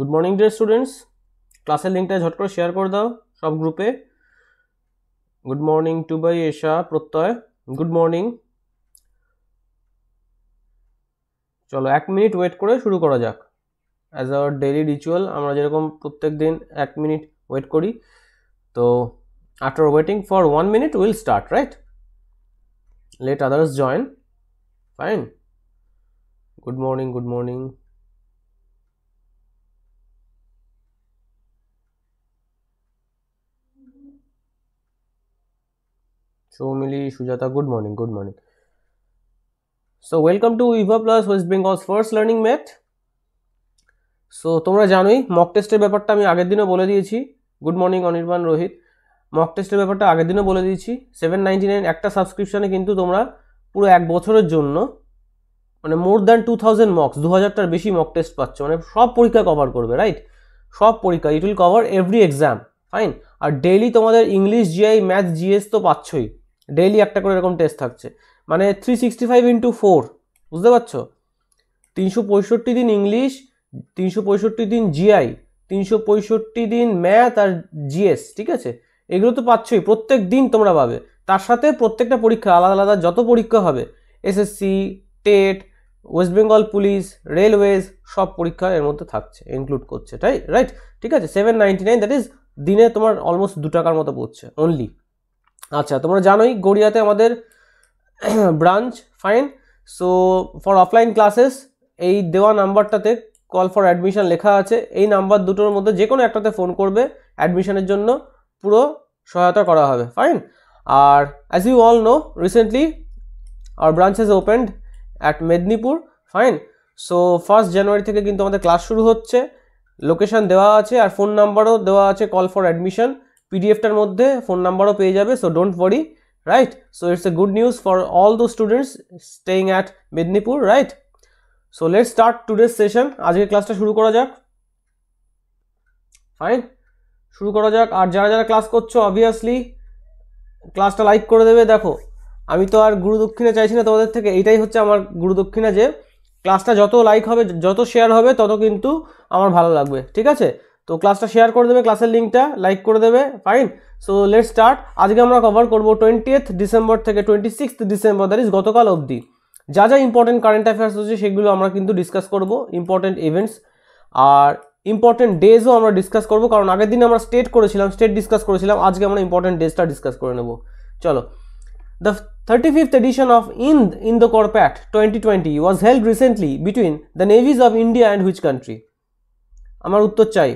Good morning dear students ক্লাসের লিঙ্কটা ঝট করে শেয়ার করে দাও সব গ্রুপে good morning Tubai Esha Pratyay good morning চলো এক মিনিট ওয়েট করে শুরু করা যাক অ্যাজ আওয়ার ডেইলি রিচুয়াল আমরা যেরকম প্রত্যেক দিন এক মিনিট ওয়েট করি তো after waiting for one minute will start right let others join fine good morning good morning Soumili Sujata good morning good morning so welcome to Eva plus West Bengal's first learning math so তোমরা জানোই mock টেস্টের ব্যাপারটা আমি আগের দিনও বলে দিয়েছি good morning Anirban Rohit mock টেস্টের ব্যাপারটা আগের দিনও বলে দিয়েছি সেভেন নাইনটি নাইন একটা সাবস্ক্রিপশানে কিন্তু তোমরা পুরো এক বছরের জন্য মানে more than two thousand mocks দু হাজারটার বেশি মক টেস্ট পাচ্ছ মানে সব পরীক্ষা কভার করবে রাইট সব পরীক্ষা it will cover every exam fine আর ডেইলি তোমাদের ইংলিশ জিআই ম্যাথ জিএস তো পাচ্ছই ডেইলি একটা করে এরকম টেস্ট থাকছে মানে three sixty five into four বুঝতে পারছো তিনশো পঁয়ষট্টি দিন ইংলিশ তিনশো পঁয়ষট্টি দিন জিআই তিনশো পঁয়ষট্টি দিন ম্যাথ আর জিএস ঠিক আছে এগুলো তো পাচ্ছই প্রত্যেক দিন তোমরা পাবে তার সাথে প্রত্যেকটা পরীক্ষা আলাদা আলাদা যত পরীক্ষা হবে SSC TET West Bengal police railways সব পরীক্ষা এর মধ্যে থাকছে ইনক্লুড করছে তাই রাইট ঠিক আছে seven ninety nine that is দিনে তোমার অলমোস্ট দু টাকার মতো পড়ছে অনলি আচ্ছা তোমরা জানোই গড়িয়াতে আমাদের branch fine so for offline classes এই দেওয়া নাম্বারটাতে কল ফর অ্যাডমিশন লেখা আছে এই নাম্বার দুটোর মধ্যে যে কোনো একটাতে ফোন করবে অ্যাডমিশানের জন্য পুরো সহায়তা করা হবে ফাইন আর as you all know recently our branch has opened at Medinipur fine so first January থেকে কিন্তু আমাদের ক্লাস শুরু হচ্ছে লোকেশান দেওয়া আছে আর ফোন নাম্বারও দেওয়া আছে কল ফর অ্যাডমিশন পিডিএফটার মধ্যে ফোন নাম্বারও পেয়ে যাবে so don't worry right so it's a good news for all those students staying at Medinipur right so let start today's session আজকের ক্লাসটা শুরু করা যাক ফাইন শুরু করা যাক আর যারা যারা ক্লাস করছো অবভিয়াসলি ক্লাসটা লাইক করে দেবে দেখো আমি তো আর গুরু দক্ষিণা চাইছি না তোমাদের থেকে এইটাই হচ্ছে আমার গুরু দক্ষিণা যে ক্লাসটা যত লাইক হবে যত শেয়ার হবে তত কিন্তু আমার ভালো লাগবে ঠিক আছে তো ক্লাসটা শেয়ার করে দেবে ক্লাসের লিঙ্কটা লাইক করে দেবে ফাইন সো লেট স্টার্ট আজকে আমরা কভার করবো টোয়েন্টিয়েথ ডিসেম্বর থেকে twenty six December that is গতকাল অবধি যা যা ইম্পর্টেন্ট কারেন্ট অ্যাফেয়ার্স হচ্ছে সেগুলো আমরা কিন্তু ডিসকাস করব ইম্পর্টেন্ট ইভেন্টস আর ইম্পর্টেন্ট ডেজও আমরা ডিসকাস করব কারণ আগের দিন আমরা স্টেট করেছিলাম স্টেট ডিসকাস করেছিলাম আজকে আমরা ইম্পর্টেন্ট ডেজটা ডিসকাস করে নেব চলো the thirty fifth edition of in in the CORPAT twenty twenty was held recently between the navies of India and which country আমার উত্তর চাই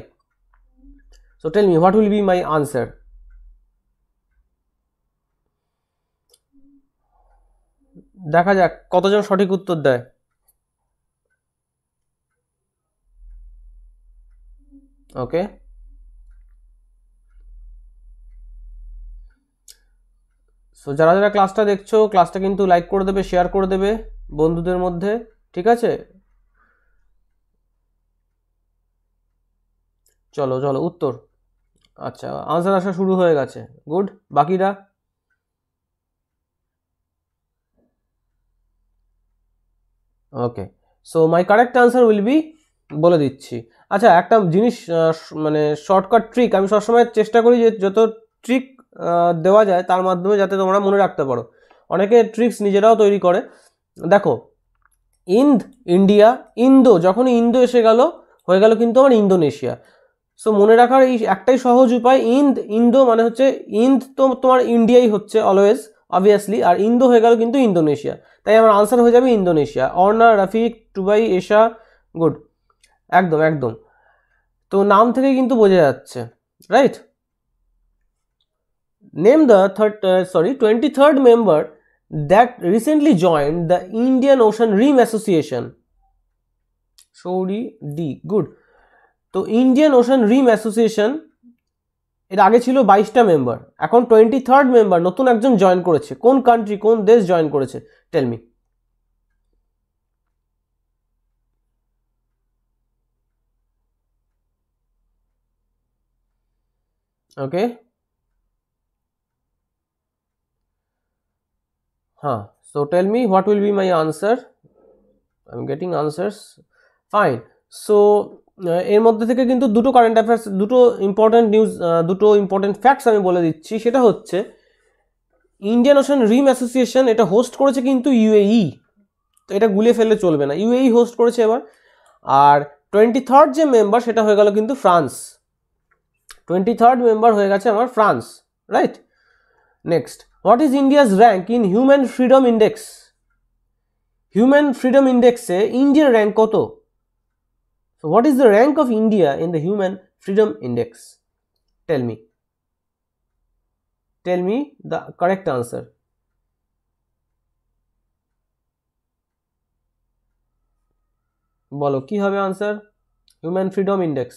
So tell me what will be my answer? দেখা যাক কতজন সঠিক উত্তর দেয় ওকে সো যারা যারা ক্লাসটা দেখছো ক্লাসটা কিন্তু লাইক করে দেবে শেয়ার করে দেবে বন্ধুদের মধ্যে ঠিক আছে চলো চলো উত্তর আচ্ছা আনসার আসা শুরু হয়ে গেছে গুড বাকিরা okay so my correct answer will be বলে দিচ্ছি আচ্ছা একটা জিনিস মানে শর্টকাট ট্রিক আমি সবসময় চেষ্টা করি যে যত ট্রিক দেওয়া যায় তার মাধ্যমে যাতে তোমরা মনে রাখতে পারো অনেকে ট্রিক্স নিজেরাও তৈরি করে দেখো ইন্দ ইন্ডিয়া ইন্দো যখন ইন্দো এসে গেল হয়ে গেল কিন্তু আমার ইন্দোনেশিয়া সো মনে রাখার এই একটাই সহজ উপায় ইন্দ ইন্দো মানে হচ্ছে ইন্দ তো তোমার ইন্ডিয়াই হচ্ছে অলওয়েজ অবভিয়াসলি আর ইন্দো হয়ে গেল কিন্তু ইন্দোনেশিয়া তাই আমার আনসার হয়ে যাবে ইন্দোনেশিয়া অর্ণা রাফিক টুবাই এশা গুড একদম একদম তো নাম থেকে কিন্তু বোঝা যাচ্ছে right name the third sorry twenty third member that recently join the Indian Ocean Rim Association সৌরি ডি গুড তো ইন্ডিয়ান ওশান রিম অ্যাসোসিয়েশন এর আগে ছিল বাইশটা মেম্বার এখন টোয়েন্টি থার্ড মেম্বার নতুন একজন জয়েন করেছে কোন কান্ট্রি কোন দেশ জয়েন করেছে টেলমি ওকে হ্যাঁ so tell me what will be my answer I am getting answers fine so এর মধ্যে থেকে কিন্তু দুটো কারেন্ট অ্যাফেয়ার্স দুটো ইম্পর্ট্যান্ট নিউজ দুটো ইম্পর্ট্যান্ট ফ্যাক্টস আমি বলে দিচ্ছি সেটা হচ্ছে ইন্ডিয়ান ওশান রিম অ্যাসোসিয়েশন এটা হোস্ট করেছে কিন্তু ইউএই e। তো এটা গুলে ফেলে চলবে না ইউএই হোস্ট e করেছে এবার আর টোয়েন্টি থার্ড যে মেম্বার সেটা হয়ে গেল কিন্তু ফ্রান্স টোয়েন্টি থার্ড মেম্বার হয়ে গেছে আমার France right next what is India's rank in human freedom index human freedom ইন্ডেক্সে ইন্ডিয়ার র্যাঙ্ক কত So, what is the rank of India in the Human Freedom Index? Tell me. Tell me the correct answer. বলো ki হবে answer? Human Freedom Index.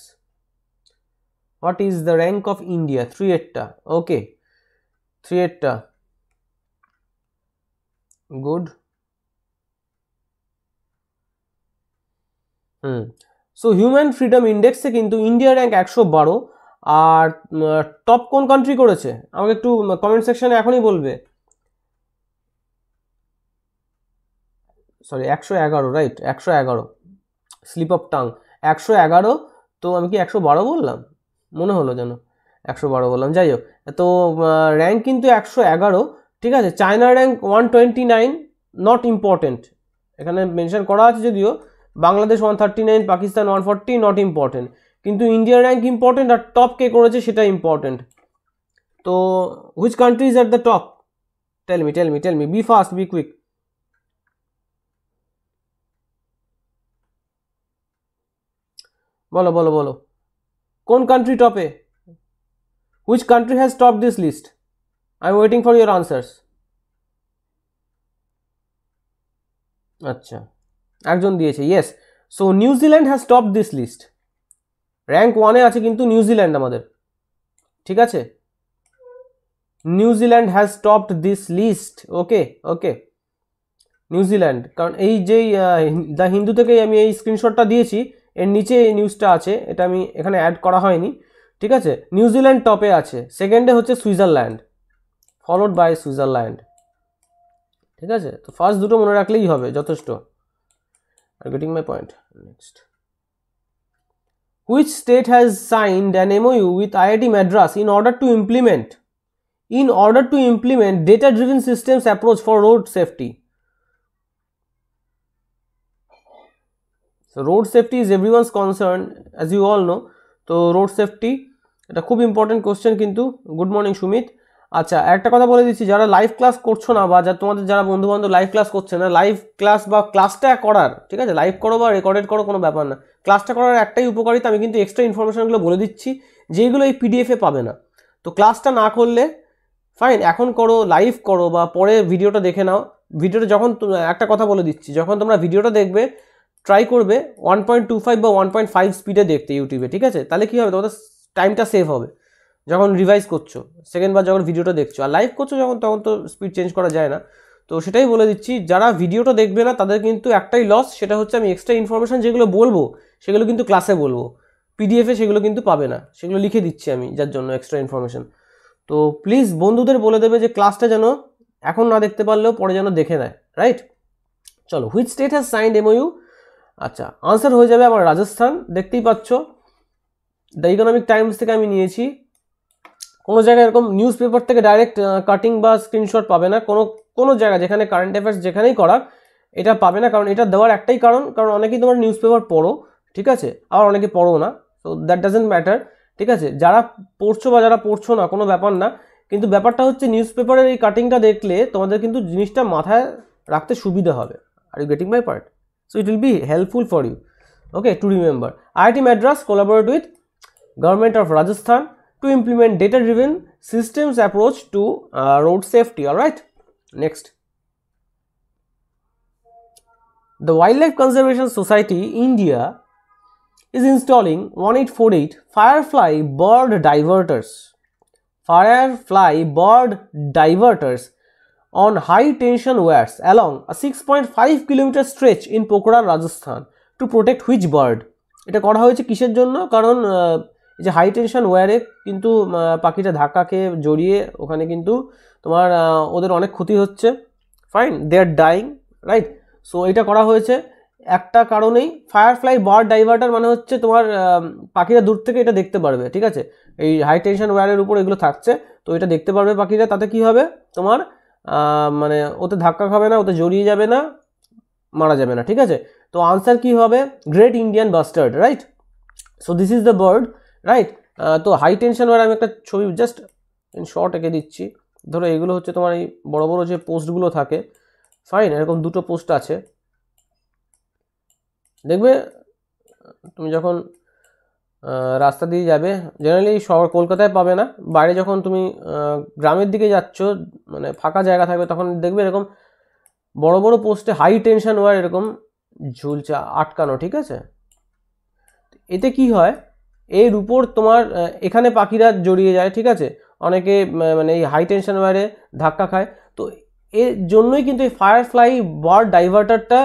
What is the rank of India? Three three Okay. Three three Good. Hmm. So human freedom ইন্ডেক্সে কিন্তু India rank একশো বারো আর top কোন country করেছে আমাকে একটু কমেন্ট সেকশানে এখনই বলবে সরি একশো এগারো রাইট একশো এগারো স্লিপ অফ টাং একশো এগারো তো আমি কি একশো বারো বললাম মনে হলো যেন একশো বারো বললাম যাই হোক তো র্যাঙ্ক কিন্তু একশো এগারো ঠিক আছে China rank one twenty nine not important এখানে মেনশন করা আছে যদিও Bangladesh one thirty nine Pakistan one forty not important কিন্তু ইন্ডিয়ার র্যাঙ্ক ইম্পর্টেন্ট আর টপ কে করেছে সেটা ইম্পর্টেন্ট তো which countries at the top tell me tell me tell me be fast be quick বলো বলো বলো কোন কান্ট্রি টপে which country has top this list I waiting for your answers আচ্ছা একজন দিয়েছে yes so New Zealand has top this list rank ওয়ানে আছে কিন্তু নিউজিল্যান্ড আমাদের ঠিক আছে New Zealand has topped this list okay okay New Zealand কারণ এই যেই দ্য হিন্দু থেকেই আমি এই স্ক্রিনশটটা দিয়েছি এর নিচে এই নিউজটা আছে এটা আমি এখানে অ্যাড করা হয়নি ঠিক আছে নিউজিল্যান্ড টপে আছে সেকেন্ডে হচ্ছে সুইজারল্যান্ড ফলোড বাই সুইজারল্যান্ড ঠিক আছে তো ফার্স্ট দুটো মনে রাখলেই হবে যথেষ্ট Are getting my point? Next. Which state has signed an MOU with IIT Madras in order to implement in order to implement data driven systems approach for road safety? So road safety is everyone's concern as you all know. So road safety এটা খুব important question. kintu. good morning, Shumit. আচ্ছা একটা কথা বলে দিচ্ছি যারা live class করছো না বা যার তোমাদের যারা বন্ধুবান্ধব লাইভ ক্লাস করছে না লাইভ ক্লাস বা ক্লাসটা করার ঠিক আছে লাইভ করো বা রেকর্ডেড করো কোনো ব্যাপার না ক্লাসটা করার একটাই উপকারিতা আমি কিন্তু এক্সট্রা ইনফরমেশানগুলো বলে দিচ্ছি যেগুলো এই পিডিএফে পাবে না তো ক্লাসটা না করলে ফাইন এখন করো লাইভ করো বা পরে ভিডিওটা দেখে নাও ভিডিওটা যখন একটা কথা বলে দিচ্ছি যখন তোমরা ভিডিওটা দেখবে ট্রাই করবে ওয়ান পয়েন্ট টু ফাইভ বা ওয়ান পয়েন্ট ফাইভ স্পিডে দেখতে ইউটিউবে ঠিক আছে তাহলে কী হবে তোমাদের টাইমটা সেভ হবে যখন রিভাইজ করছো সেকেন্ডবার যখন ভিডিওটা দেখছো আর লাইভ করছো যখন তখন তো স্পিড চেঞ্জ করা যায় না তো সেটাই বলে দিচ্ছি যারা ভিডিওটা দেখবে না তাদের কিন্তু একটাই লস সেটা হচ্ছে আমি এক্সট্রা ইনফরমেশান যেগুলো বলবো সেগুলো কিন্তু ক্লাসে বলবো পিডিএফে সেগুলো কিন্তু পাবে না সেগুলো লিখে দিচ্ছি আমি যার জন্য এক্সট্রা ইনফরমেশান তো প্লিজ বন্ধুদের বলে দেবে যে ক্লাসটা যেন এখন না দেখতে পারলেও পরে যেন দেখে নেয় রাইট চলো which state has signed MOU আচ্ছা আনসার হয়ে যাবে আমার রাজস্থান দেখতেই পাচ্ছ দ্য ইকোনমিক টাইমস থেকে আমি নিয়েছি কোনো জায়গায় এরকম নিউজ পেপার থেকে ডাইরেক্ট কাটিং বা স্ক্রিনশট পাবে না কোনো কোনো জায়গা যেখানে কারেন্ট অ্যাফেয়ার্স যেখানেই করা এটা পাবে না কারণ এটা দেওয়ার একটাই কারণ কারণ অনেকেই তোমার নিউজ পেপার পড়ো ঠিক আছে আবার অনেকে পড়ো না তো দ্যাট ডাজেন্ট ম্যাটার ঠিক আছে যারা পড়ছো বা যারা পড়ছো না কোনো ব্যাপার না কিন্তু ব্যাপারটা হচ্ছে নিউজ পেপারের এই কাটিংটা দেখলে তোমাদের কিন্তু জিনিসটা মাথায় রাখতে সুবিধা হবে are you getting my part so it will be helpful for you okay to remember IIT Madras collaborate with government of Rajasthan to implement data driven systems approach to uh, road safety all right next the wildlife conservation society india is installing 1848 firefly bird diverters firefly bird diverters on high tension wires along a 6.5 kilometer stretch in pokhran Rajasthan to protect which bird এটা করা হয়েছে কিসের জন্য কারণ এই যে high tension ওয়ারে কিন্তু পাখিটা ধাক্কাকে জড়িয়ে ওখানে কিন্তু তোমার ওদের অনেক ক্ষতি হচ্ছে fine they are dying right so এটা করা হয়েছে একটা কারণেই ফায়ারফ্লাই বার ডাইভার্টার মানে হচ্ছে তোমার পাখিরা দূর থেকে এটা দেখতে পারবে ঠিক আছে এই হাই টেনশন ওয়্যারের উপর এগুলো থাকছে তো এটা দেখতে পারবে পাখিরা তাতে কি হবে তোমার মানে ওতে ধাক্কা খাবে না ওতে জড়িয়ে যাবে না মারা যাবে না ঠিক আছে তো আনসার কি হবে great Indian bustard right so this is the bird right তো হাই টেনশন ওয়ার আমি একটা ছবি জাস্ট শর্ট এঁকে দিচ্ছি ধরো এগুলো হচ্ছে তোমার এই বড় বড় যে পোস্টগুলো থাকে ফাইন এরকম দুটো পোস্ট আছে দেখবে তুমি যখন রাস্তা দিয়ে যাবে জেনারেলি শহর কলকাতায় পাবে না বাইরে যখন তুমি গ্রামের দিকে যাচ্ছ মানে ফাঁকা জায়গা থাকবে তখন দেখবে এরকম বড় বড় পোস্টে হাই টেনশন ওয়ার এরকম ঝুলছে আটকানো ঠিক আছে এতে কি হয় এর উপর তোমার এখানে পাখিরা জড়িয়ে যায় ঠিক আছে অনেকে মানে এই হাই টেনশন বাইরে ধাক্কা খায় তো এর জন্যই কিন্তু এই ফায়ারফ্লাই বার ডাইভার্টারটা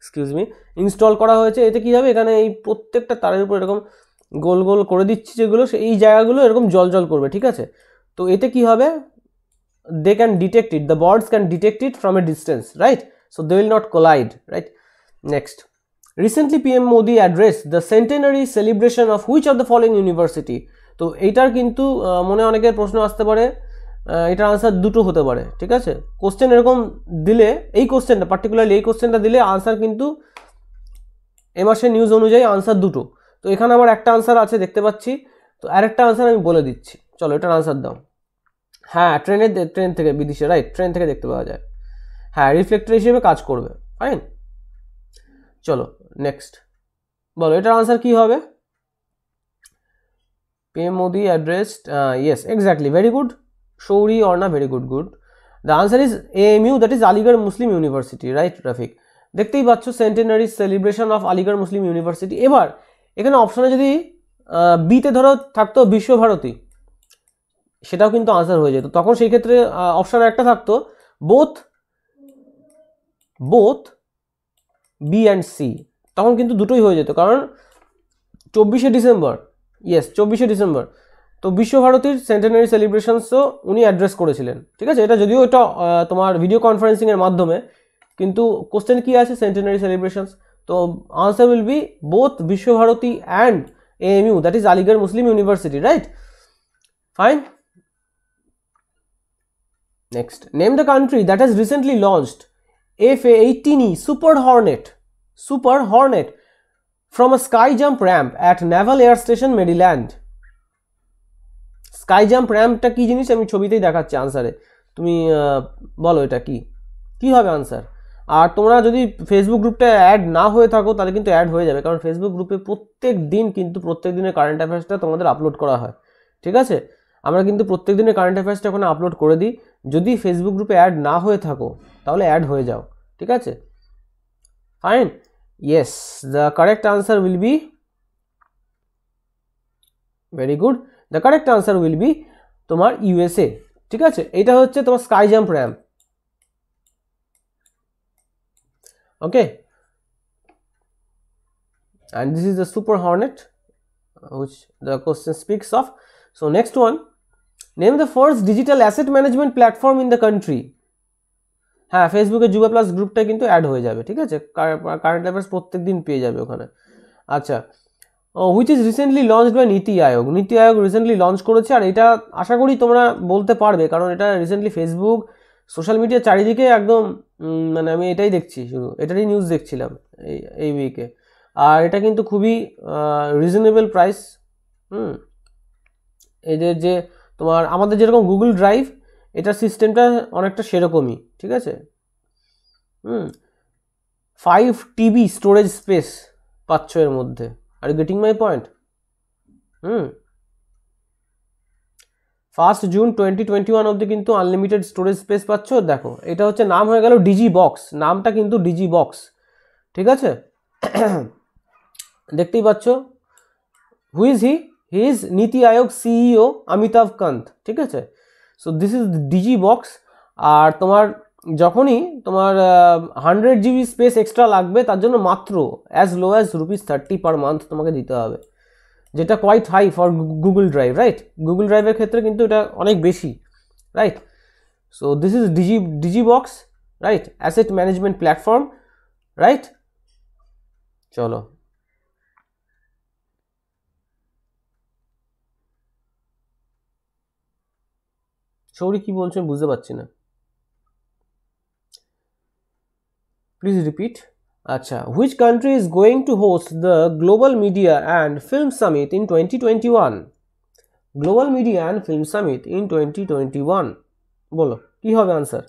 এক্সকিউজ মি ইনস্টল করা হয়েছে এতে কী হবে এখানে এই প্রত্যেকটা তারের উপর এরকম গোল গোল করে দিচ্ছি যেগুলো এই জায়গাগুলো এরকম জল জল করবে ঠিক আছে তো এতে কি হবে they can detect it the birds can detect it from a distance right so they will not collide right next recently PM Modi address the centenary celebration of which of the following university তো এইটার কিন্তু মনে অনেকের প্রশ্ন আসতে পারে এটার answer দুটো হতে পারে ঠিক আছে কোশ্চেন এরকম দিলে এই কোশ্চেনটা পার্টিকুলারলি এই কোশ্চেনটা দিলে আনসার কিন্তু এ মাসের নিউজ অনুযায়ী আনসার দুটো তো এখানে আমার একটা আনসার আছে দেখতে পাচ্ছি তো আর একটা আনসার আমি বলে দিচ্ছি চলো এটার আনসার দাও হ্যাঁ ট্রেনের ট্রেন থেকে বিদেশে রাইট ট্রেন থেকে দেখতে পাওয়া যায় হ্যাঁ রিফ্লেক্টর হিসেবে কাজ করবে ফাইন চলো নেক্সট বলো এটার আনসার কি হবে PM Modi addressed yes exactly very good Shouri Arna very good good the answer is M U that is Aligarh Muslim University right traffic দেখতেই পাচ্ছ centenary celebration of Aligarh Muslim University এবার এখানে অপশানে যদি বিতে ধরো থাকতো বিশ্বভারতী সেটাও কিন্তু আনসার হয়ে যেত তখন সেই ক্ষেত্রে অপশান একটা থাকতো both both B and C তখন কিন্তু দুটোই হয়ে যেত কারণ চব্বিশে ডিসেম্বর ইয়েস চব্বিশে ডিসেম্বর তো বিশ্বভারতীর সেন্টেনারি সেলিব্রেশনসও উনি অ্যাড্রেস করেছিলেন ঠিক আছে এটা যদিও এটা তোমার ভিডিও কনফারেন্সিংয়ের মাধ্যমে কিন্তু কোশ্চেন কী আছে সেন্টেনারি সেলিব্রেশনস তো answer will be both Visvabharati and M U that is Aligarh Muslim University right fine next name the country that has recently launched F A eighteen E super hornet Super Hornet from a sky jump ramp at Naval Air Station Maryland. Sky jump র্যাম্পটা কী জিনিস আমি ছবিতেই দেখাচ্ছি আনসারে তুমি বলো এটা কি কি হবে আনসার আর তোমরা যদি ফেসবুক গ্রুপটা অ্যাড না হয়ে থাকো তাহলে কিন্তু অ্যাড হয়ে যাবে কারণ ফেসবুক গ্রুপে প্রত্যেক দিন কিন্তু প্রত্যেক দিনের কারেন্ট অ্যাফেয়ার্সটা তোমাদের আপলোড করা হয় ঠিক আছে আমরা কিন্তু প্রত্যেক দিনের কারেন্ট অ্যাফেয়ার্সটা ওখানে আপলোড করে দিই যদি ফেসবুক গ্রুপে অ্যাড না হয়ে থাকো তাহলে অ্যাড হয়ে যাও ঠিক আছে fine Yes, the correct answer will be very good. The correct answer will be tomar USA. ঠিক আছে এটা হচ্ছে তোমার sky jump ramp and this is the super hornet which the question speaks of so next one name the first digital asset management platform in the country হ্যাঁ ফেসবুকে যুবা plus গ্রুপটা কিন্তু অ্যাড হয়ে যাবে ঠিক আছে কারেন্ট অ্যাফেয়ার্স প্রত্যেক দিন পেয়ে যাবে ওখানে আচ্ছা which is recently launched by NITI Aayog নীতি আয়োগ রিসেন্টলি লঞ্চ করেছে আর এটা আশা করি তোমরা বলতে পারবে কারণ এটা রিসেন্টলি ফেসবুক সোশ্যাল মিডিয়া চারিদিকে একদম মানে আমি এটাই দেখছি শুধু এটারই নিউজ দেখছিলাম এই এই উইকে আর এটা কিন্তু খুবই রিজনেবল প্রাইস হুম এদের যে তোমার আমাদের যেরকম গুগল ড্রাইভ এটার সিস্টেমটা অনেকটা সেরকমই ঠিক আছে hmm five TB storage space পাচ্ছ এর মধ্যে are getting my point hmm first June twenty twenty one অবধি কিন্তু আনলিমিটেড স্টোরেজ স্পেস পাচ্ছ দেখো এটা হচ্ছে নাম হয়ে গেল ডিজি বক্স নামটা কিন্তু ডিজি বক্স ঠিক আছে দেখতেই পাচ্ছ হুইজ হি হি ইজ নীতি আয়োগ সিইও অমিতাভ কান্ত ঠিক আছে so this is DigiBoxx আর তোমার যখনই তোমার হান্ড্রেড জিবি স্পেস এক্সট্রা লাগবে তার জন্য মাত্র as low as rupees thirty per month তোমাকে দিতে হবে যেটা quite high for Google Drive right Google ড্রাইভের ক্ষেত্রে কিন্তু এটা অনেক বেশি right so this is digi DigiBoxx right asset management platform right চলো শৌরি কি বলছেন বুঝতে পারছি না প্লিজ রিপিট আচ্ছা which country is going to host the global media and film summit in twenty twenty one global media and film summit in twenty twenty one বলো কী হবে answer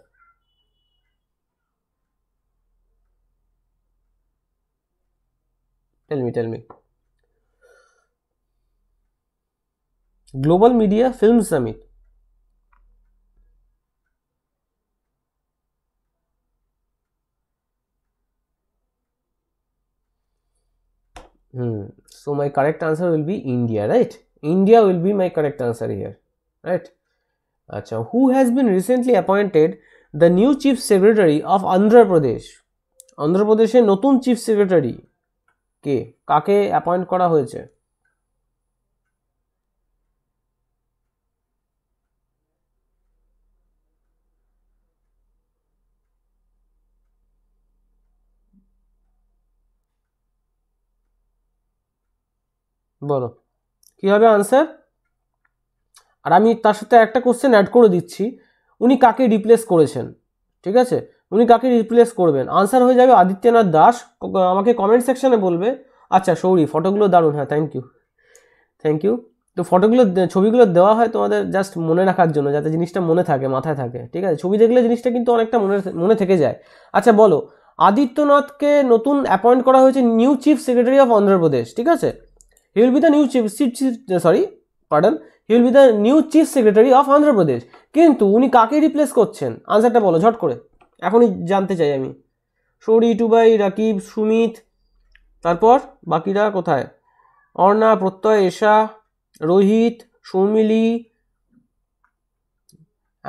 tell me tell me global media film summit So my correct answer will be India, right? India will be my correct answer here, right? Achha, who has been recently appointed the new chief secretary of Andhra Pradesh? Andhra Pradesh অন্ধ্রপ্রদেশের নতুন chief secretary কে কাকে appoint করা হয়েছে বলো কি হবে answer আর আমি তার সাথে একটা কোশ্চেন অ্যাড করে দিচ্ছি উনি কাকে রিপ্লেস করেছেন ঠিক আছে উনি কাকে রিপ্লেস করবেন আনসার হয়ে যাবে আদিত্যনাথ দাস আমাকে কমেন্ট সেকশানে বলবে আচ্ছা সৌরি ফটোগুলো দারুণ হ্যাঁ থ্যাংক ইউ থ্যাংক ইউ তো ফটোগুলো ছবিগুলো দেওয়া হয় তোমাদের জাস্ট মনে রাখার জন্য যাতে জিনিসটা মনে থাকে মাথায় থাকে ঠিক আছে ছবি দেখলে জিনিসটা কিন্তু অনেকটা মনে মনে থেকে যায় আচ্ছা বলো আদিত্যনাথকে নতুন অ্যাপয়েন্ট করা হয়েছে new chief secretary of Andhra Pradesh ঠিক আছে He will be the new chief, chief, chief sorry, pardon, he will be the new chief secretary of Andhra Pradesh কিন্তু উনি কাকে রিপ্লেস করছেন আনসারটা বলো ঝট করে এখনই জানতে চাই আমি সৌরি টুবাই রাকিব সুমিত তারপর বাকিরা কোথায় Arna Pratyay Esha Rohit Soumili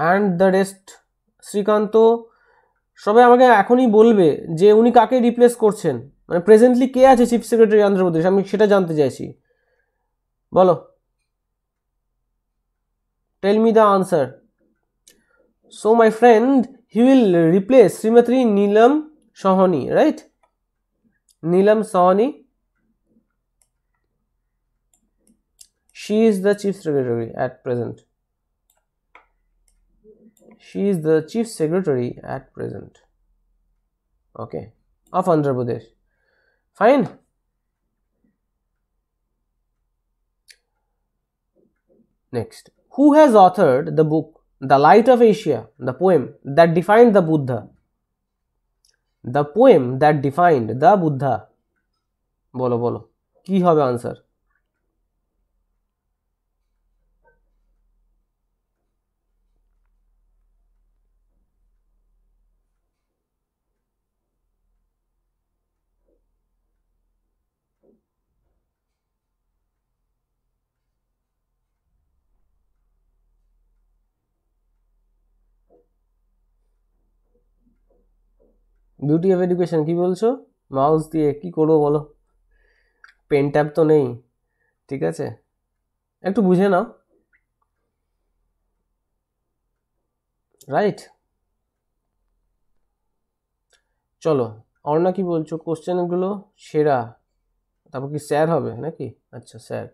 and the rest Srikant সবাই আমাকে এখনই বলবে যে উনি কাকে রিপ্লেস করছেন মানে প্রেজেন্টলি কে আছে চিফ সেক্রেটারি অন্ধ্রপ্রদেশ আমি সেটা জানতে চাইছি বলো tell me the answer so my friend he will replace Shrimati Neelam Sahni right Neelam Sahni she is the chief secretary at present she is the chief secretary at present okay of andhra pradesh fine next who has authored the book the light of asia the poem that defined the buddha the poem that defined the buddha bolo. bolo কি হবে answer. Beauty of education কী বলছো mouse দিয়ে কী করবো বলো pen tab তো নেই ঠিক আছে একটু বুঝে নাও রাইট চলো অর্ণা কি বলছো কোশ্চেনগুলো সেরা তারপর কি স্যার হবে নাকি আচ্ছা স্যার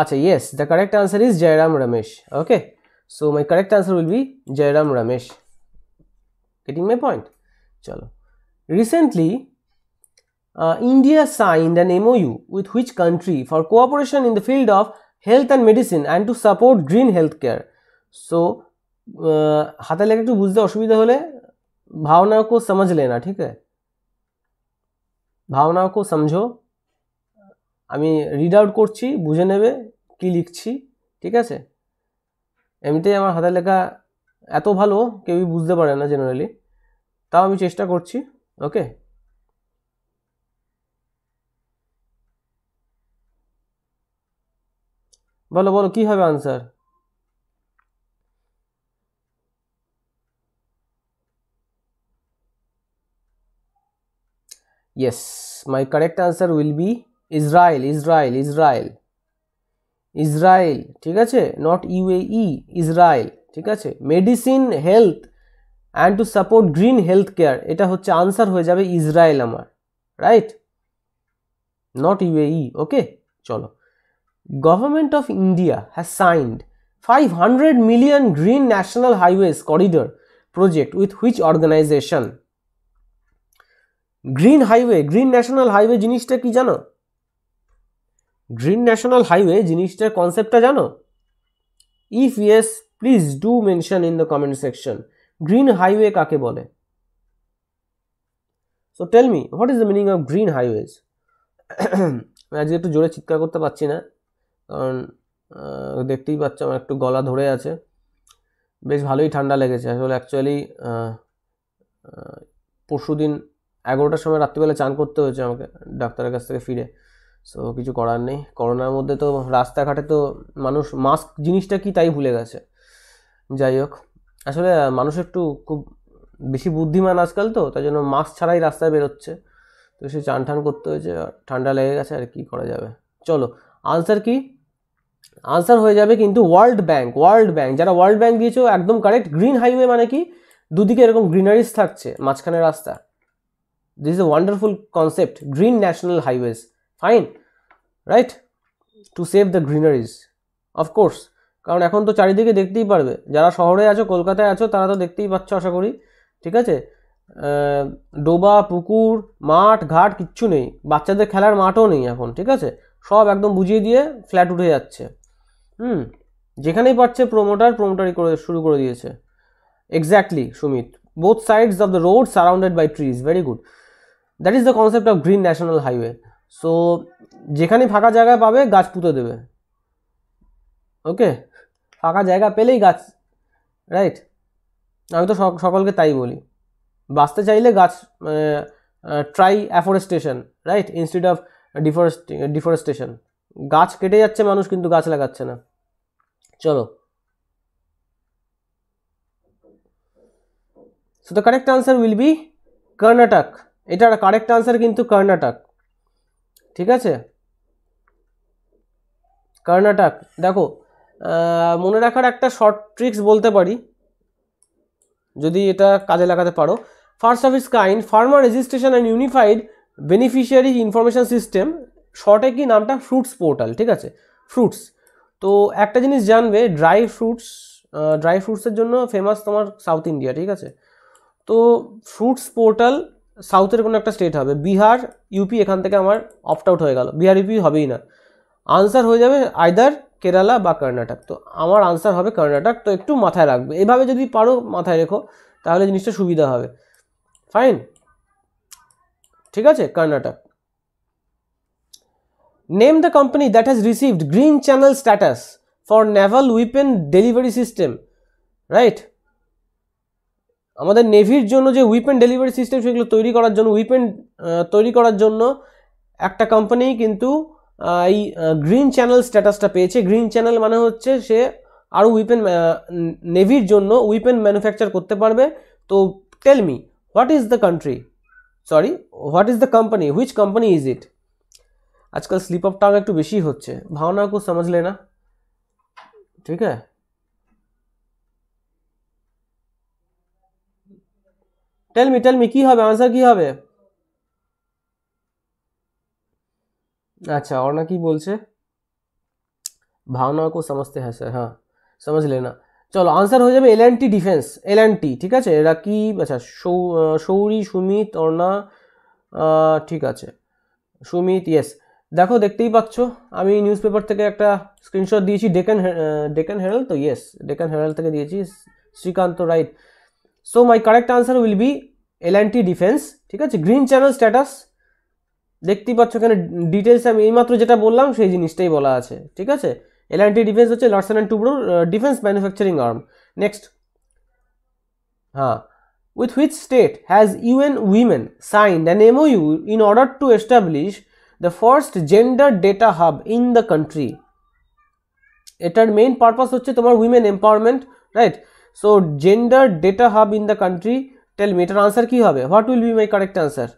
আচ্ছা yes the correct answer is Jairam Ramesh okay so my correct answer will be Jairam Ramesh getting my point চলো Recently, uh, India signed an MOU with which country for cooperation in the field of health and medicine and to support green healthcare. So, হাতে লেখা একটু বুঝতে অসুবিধা হলে भावना को समझ लेना ठीक है ভাওনা কো সমঝো আমি রিড আউট করছি বুঝে নেবে কি লিখছি ঠিক আছে এমনিতেই আমার হাতের লেখা এত ভালো কেউই বুঝতে পারে না জেনারেলি তাও আমি চেষ্টা করছি okay বলো বলো কি হবে answer yes my correct answer will be israel israel israel Israel ঠিক আছে নট ইউএই ইসরায়েল ঠিক আছে medicine health and to support green health care এটা হচ্ছে আনসার হয়ে যাবে ইসরায়েল আমার রাইট নট ইউএই ওকে চলো government of India has signed five hundred million green national highways corridor project with which organization green highway green national highway জিনিসটা কি জানো green national highway জিনিসটার কনসেপ্টটা জানো if yes please do mention in the comment section green highway কাকে বলে so tell me what is the meaning of green highways আমি আজকে একটু জোরে চিৎকার করতে পারছি না কারণ দেখতেই পাচ্ছ আমার একটু গলা ধরে আছে বেশ ভালোই ঠান্ডা লেগেছে আসলে অ্যাকচুয়ালি পরশু দিন এগারোটার সময় রাত্রিবেলা চান করতে হয়েছে আমাকে ডাক্তারের কাছ থেকে ফিরে সো কিছু করার নেই করোনার মধ্যে তো রাস্তাঘাটে তো মানুষ মাস্ক জিনিসটা কি তাই ভুলে গেছে যাই হোক আসলে মানুষ একটু খুব বেশি বুদ্ধিমান আজকাল তো তাই জন্য মাস্ক ছাড়াই রাস্তায় বেরোচ্ছে তো সে চান ঠান করতে হয়েছে ঠান্ডা লেগে গেছে আর কি করা যাবে চলো আনসার কি আনসার হয়ে যাবে কিন্তু ওয়ার্ল্ড ব্যাংক ওয়ার্ল্ড ব্যাংক যারা ওয়ার্ল্ড ব্যাংক দিয়েছো একদম কারেক্ট গ্রিন হাইওয়ে মানে কি দুদিকে এরকম গ্রিনারিজ থাকছে মাঝখানে রাস্তা this a wonderful concept green national highways fine right to save the greeneries of course কারণ এখন তো চারিদিকে দেখতেই পারবে যারা শহরে আছো কলকাতায় আছো তারা তো দেখতেই পাচ্ছ আশা করি ঠিক আছে ডোবা পুকুর মাঠ ঘাট কিচ্ছু নেই বাচ্চাদের খেলার মাঠও নেই এখন ঠিক আছে সব একদম বুঝিয়ে দিয়ে ফ্ল্যাট উঠে যাচ্ছে হুম যেখানেই পাচ্ছে প্রোমোটার প্রোমোটারই করে শুরু করে দিয়েছে exactly Sumit both sides of the road surrounded by trees very good that is the concept of green national highway so যেখানে ফাঁকা জায়গায় পাবে গাছ পুঁতে দেবে ওকে ফাঁকা জায়গা পেলেই গাছ রাইট আমি তো সকলকে তাই বলি বাঁচতে চাইলে গাছ try afforestation right institute of deforest deforestation গাছ কেটে যাচ্ছে মানুষ কিন্তু গাছ লাগাচ্ছে না চলো so the correct answer will be Karnataka এটার কারেক্ট আনসার কিন্তু কর্ণাটক ঠিক আছে কর্ণাটক দেখো মনে রাখার একটা শর্ট ট্রিক্স বলতে পারি যদি এটা কাজে লাগাতে পারো first of its kind farmer registration and unified beneficiary information system শর্টে কি নামটা ফ্রুটস পোর্টাল ঠিক আছে ফ্রুটস তো একটা জিনিস জানবে ড্রাই ফ্রুটস ড্রাই ফ্রুটসের জন্য ফেমাস তোমার সাউথ ইন্ডিয়া ঠিক আছে তো ফ্রুটস পোর্টাল সাউথের কোনো একটা স্টেট হবে বিহার ইউপি এখান থেকে আমার অপট আউট হয়ে গেল বিহার ইউপি হবেই না আনসার হয়ে যাবে আইদার কেরালা বা কর্ণাটক তো আমার আনসার হবে কর্ণাটক তো একটু মাথায় রাখবে এভাবে যদি পারো মাথায় রেখো তাহলে জিনিসটা সুবিধা হবে ফাইন ঠিক আছে Karnataka name the company that has received green channel status for naval weapon delivery system right আমাদের নেভির জন্য যে উইপেন ডেলিভারি সিস্টেম সেগুলো তৈরি করার জন্য উইপেন তৈরি করার জন্য একটা কোম্পানি কিন্তু এই গ্রিন চ্যানেল স্ট্যাটাসটা পেয়েছে গ্রিন চ্যানেল মানে হচ্ছে সে আরও উইপেন নেভির জন্য উইপেন ম্যানুফ্যাকচার করতে পারবে তো tell me what is the country sorry what is the company which company is it আজকাল স্লিপ অফ টাং একটু বেশি হচ্ছে ভাওনা কো সমঝলে না ঠিক আছে টেল মি টেল মি কী হবে আনসার কী হবে আচ্ছা और ना কি বলছে भावना को समझते हैं सर हाँ समझ लेना চলো আনসার হয়ে যাবে এল টি ডিফেন্স এল টি ঠিক আছে রাকিব কি আচ্ছা সৌরি সুমিত অর্ণা ঠিক আছে সুমিত ইয়েস দেখো দেখতেই পাচ্ছ আমি নিউজ পেপার থেকে একটা স্ক্রিনশট দিয়েছি ডেকান ডেকান হেরাল তো ইয়েস ডেকান হেরাল থেকে দিয়েছি Srikant right so my correct answer will be L T defence ঠিক আছে গ্রিন চ্যানেল স্ট্যাটাস দেখতেই পাচ্ছ এখানে ডিটেলস আমি এইমাত্র যেটা বললাম সেই জিনিসটাই বলা আছে ঠিক আছে টি ডিফেন্স হচ্ছে লার্সন অ্যান্ড টুব্রোর ডিফেন্স ম্যানুফ্যাকচারিং আর্ম নেক্সট হ্যাঁ with which state has UN women signed an MOU in order to establish the first gender data hub in the country এটার মেইন পারপাস হচ্ছে তোমার women empowerment right so gender data hub in the country tell me এটার আনসার কী হবে what will be my correct answer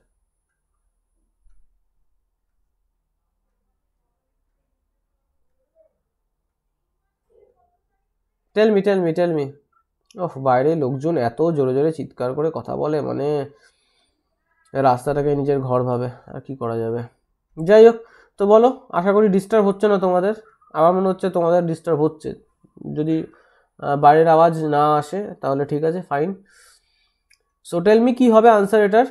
tell me tell me tell me ওহ বাইরে লোকজন এত জোরে জোরে চিৎকার করে কথা বলে মানে রাস্তাটাকে নিজের ঘর ভাবে আর কি করা যাবে যাই হোক তো বলো আশা করি ডিস্টার্ব হচ্ছে না তোমাদের আমার মনে হচ্ছে তোমাদের ডিস্টার্ব হচ্ছে যদি বাইরের আওয়াজ না আসে তাহলে ঠিক আছে ফাইন সো টেল মি কী হবে আনসার এটার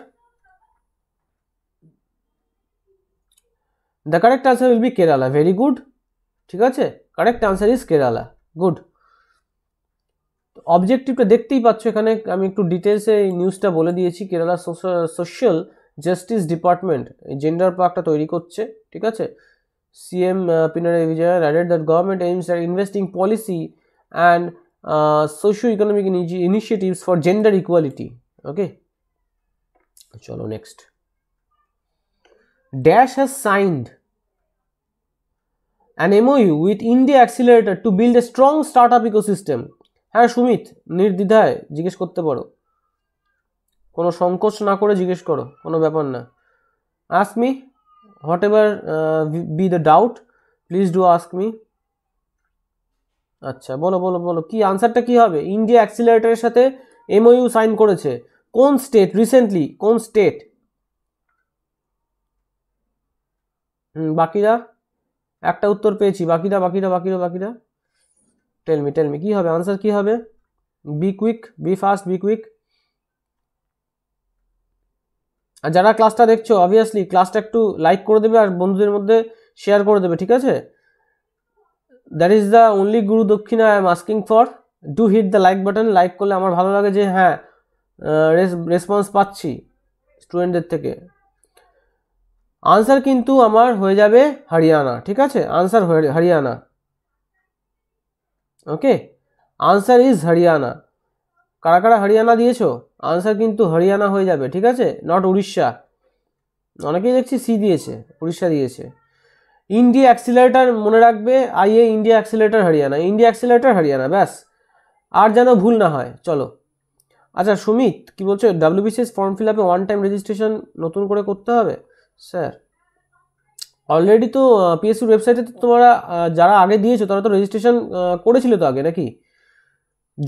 the correct answer will be Kerala very good ঠিক আছে correct answer is Kerala good অবজেক্টিভটা দেখতেই পাচ্ছ এখানে আমি একটু ডিটেলসে এই নিউজটা বলে দিয়েছি Kerala social justice department gender পার্কটা তৈরি করছে ঠিক আছে CM Pinarayi Vijay added that government aims are investing policy and socio economic initiatives for gender equality okay চলো next dash has signed an with with accelerator Accelerator to build a strong startup ecosystem হ্যাঁ সুমিত নির্দ্বিধায় জিজ্ঞেস করতে পারো কোনো সংকোচ না করে জিজ্ঞেস করো কোনো ব্যাপার না ask me whatever be the doubt please do ask me আচ্ছা বলো বলো বলো কি আনসারটা কি হবে ইন্ডিয়া অ্যাক্সিলারেটারের সাথে এমওইউ সাইন করেছে কোন স্টেট রিসেন্টলি কোন স্টেট হুম বাকিরা একটা উত্তর পেয়েছি বাকিরা বাকিরা বাকিরা বাকিরা টেলমি টেলমি কী হবে আনসার কী হবে be quick be fast be quick আর যারা ক্লাসটা দেখছো অবভিয়াসলি ক্লাসটা একটু লাইক করে দেবে আর বন্ধুদের মধ্যে শেয়ার করে দেবে ঠিক আছে দ্যাট ইজ দ্য অনলি গুরু দক্ষিণা I am asking for do hit the like button like করলে আমার ভালো লাগে যে হ্যাঁ রেসপন্স পাচ্ছি স্টুডেন্টদের থেকে আনসার কিন্তু আমার হয়ে যাবে হরিয়ানা ঠিক আছে answer Haryana okay answer is Haryana কারা কারা হরিয়ানা দিয়েছো আনসার কিন্তু হরিয়ানা হয়ে যাবে ঠিক আছে নট উড়িষ্যা অনেকেই দেখছি সি দিয়েছে উড়িষ্যা দিয়েছে ইন্ডিয়া অ্যাক্সিলেটার মনে রাখবে I A India accelerator Haryana India accelerator Haryana ব্যাস আর যেন ভুল না হয় চলো আচ্ছা সুমিত কি বলছো ডাব্লিউবিসিএস ফর্ম ফিল আপে ওয়ান টাইম রেজিস্ট্রেশন নতুন করে করতে হবে স্যার অলরেডি তো পিএসসির ওয়েবসাইটে তো তোমরা যারা আগে দিয়েছো তারা তো রেজিস্ট্রেশন করেছিল তো আগে নাকি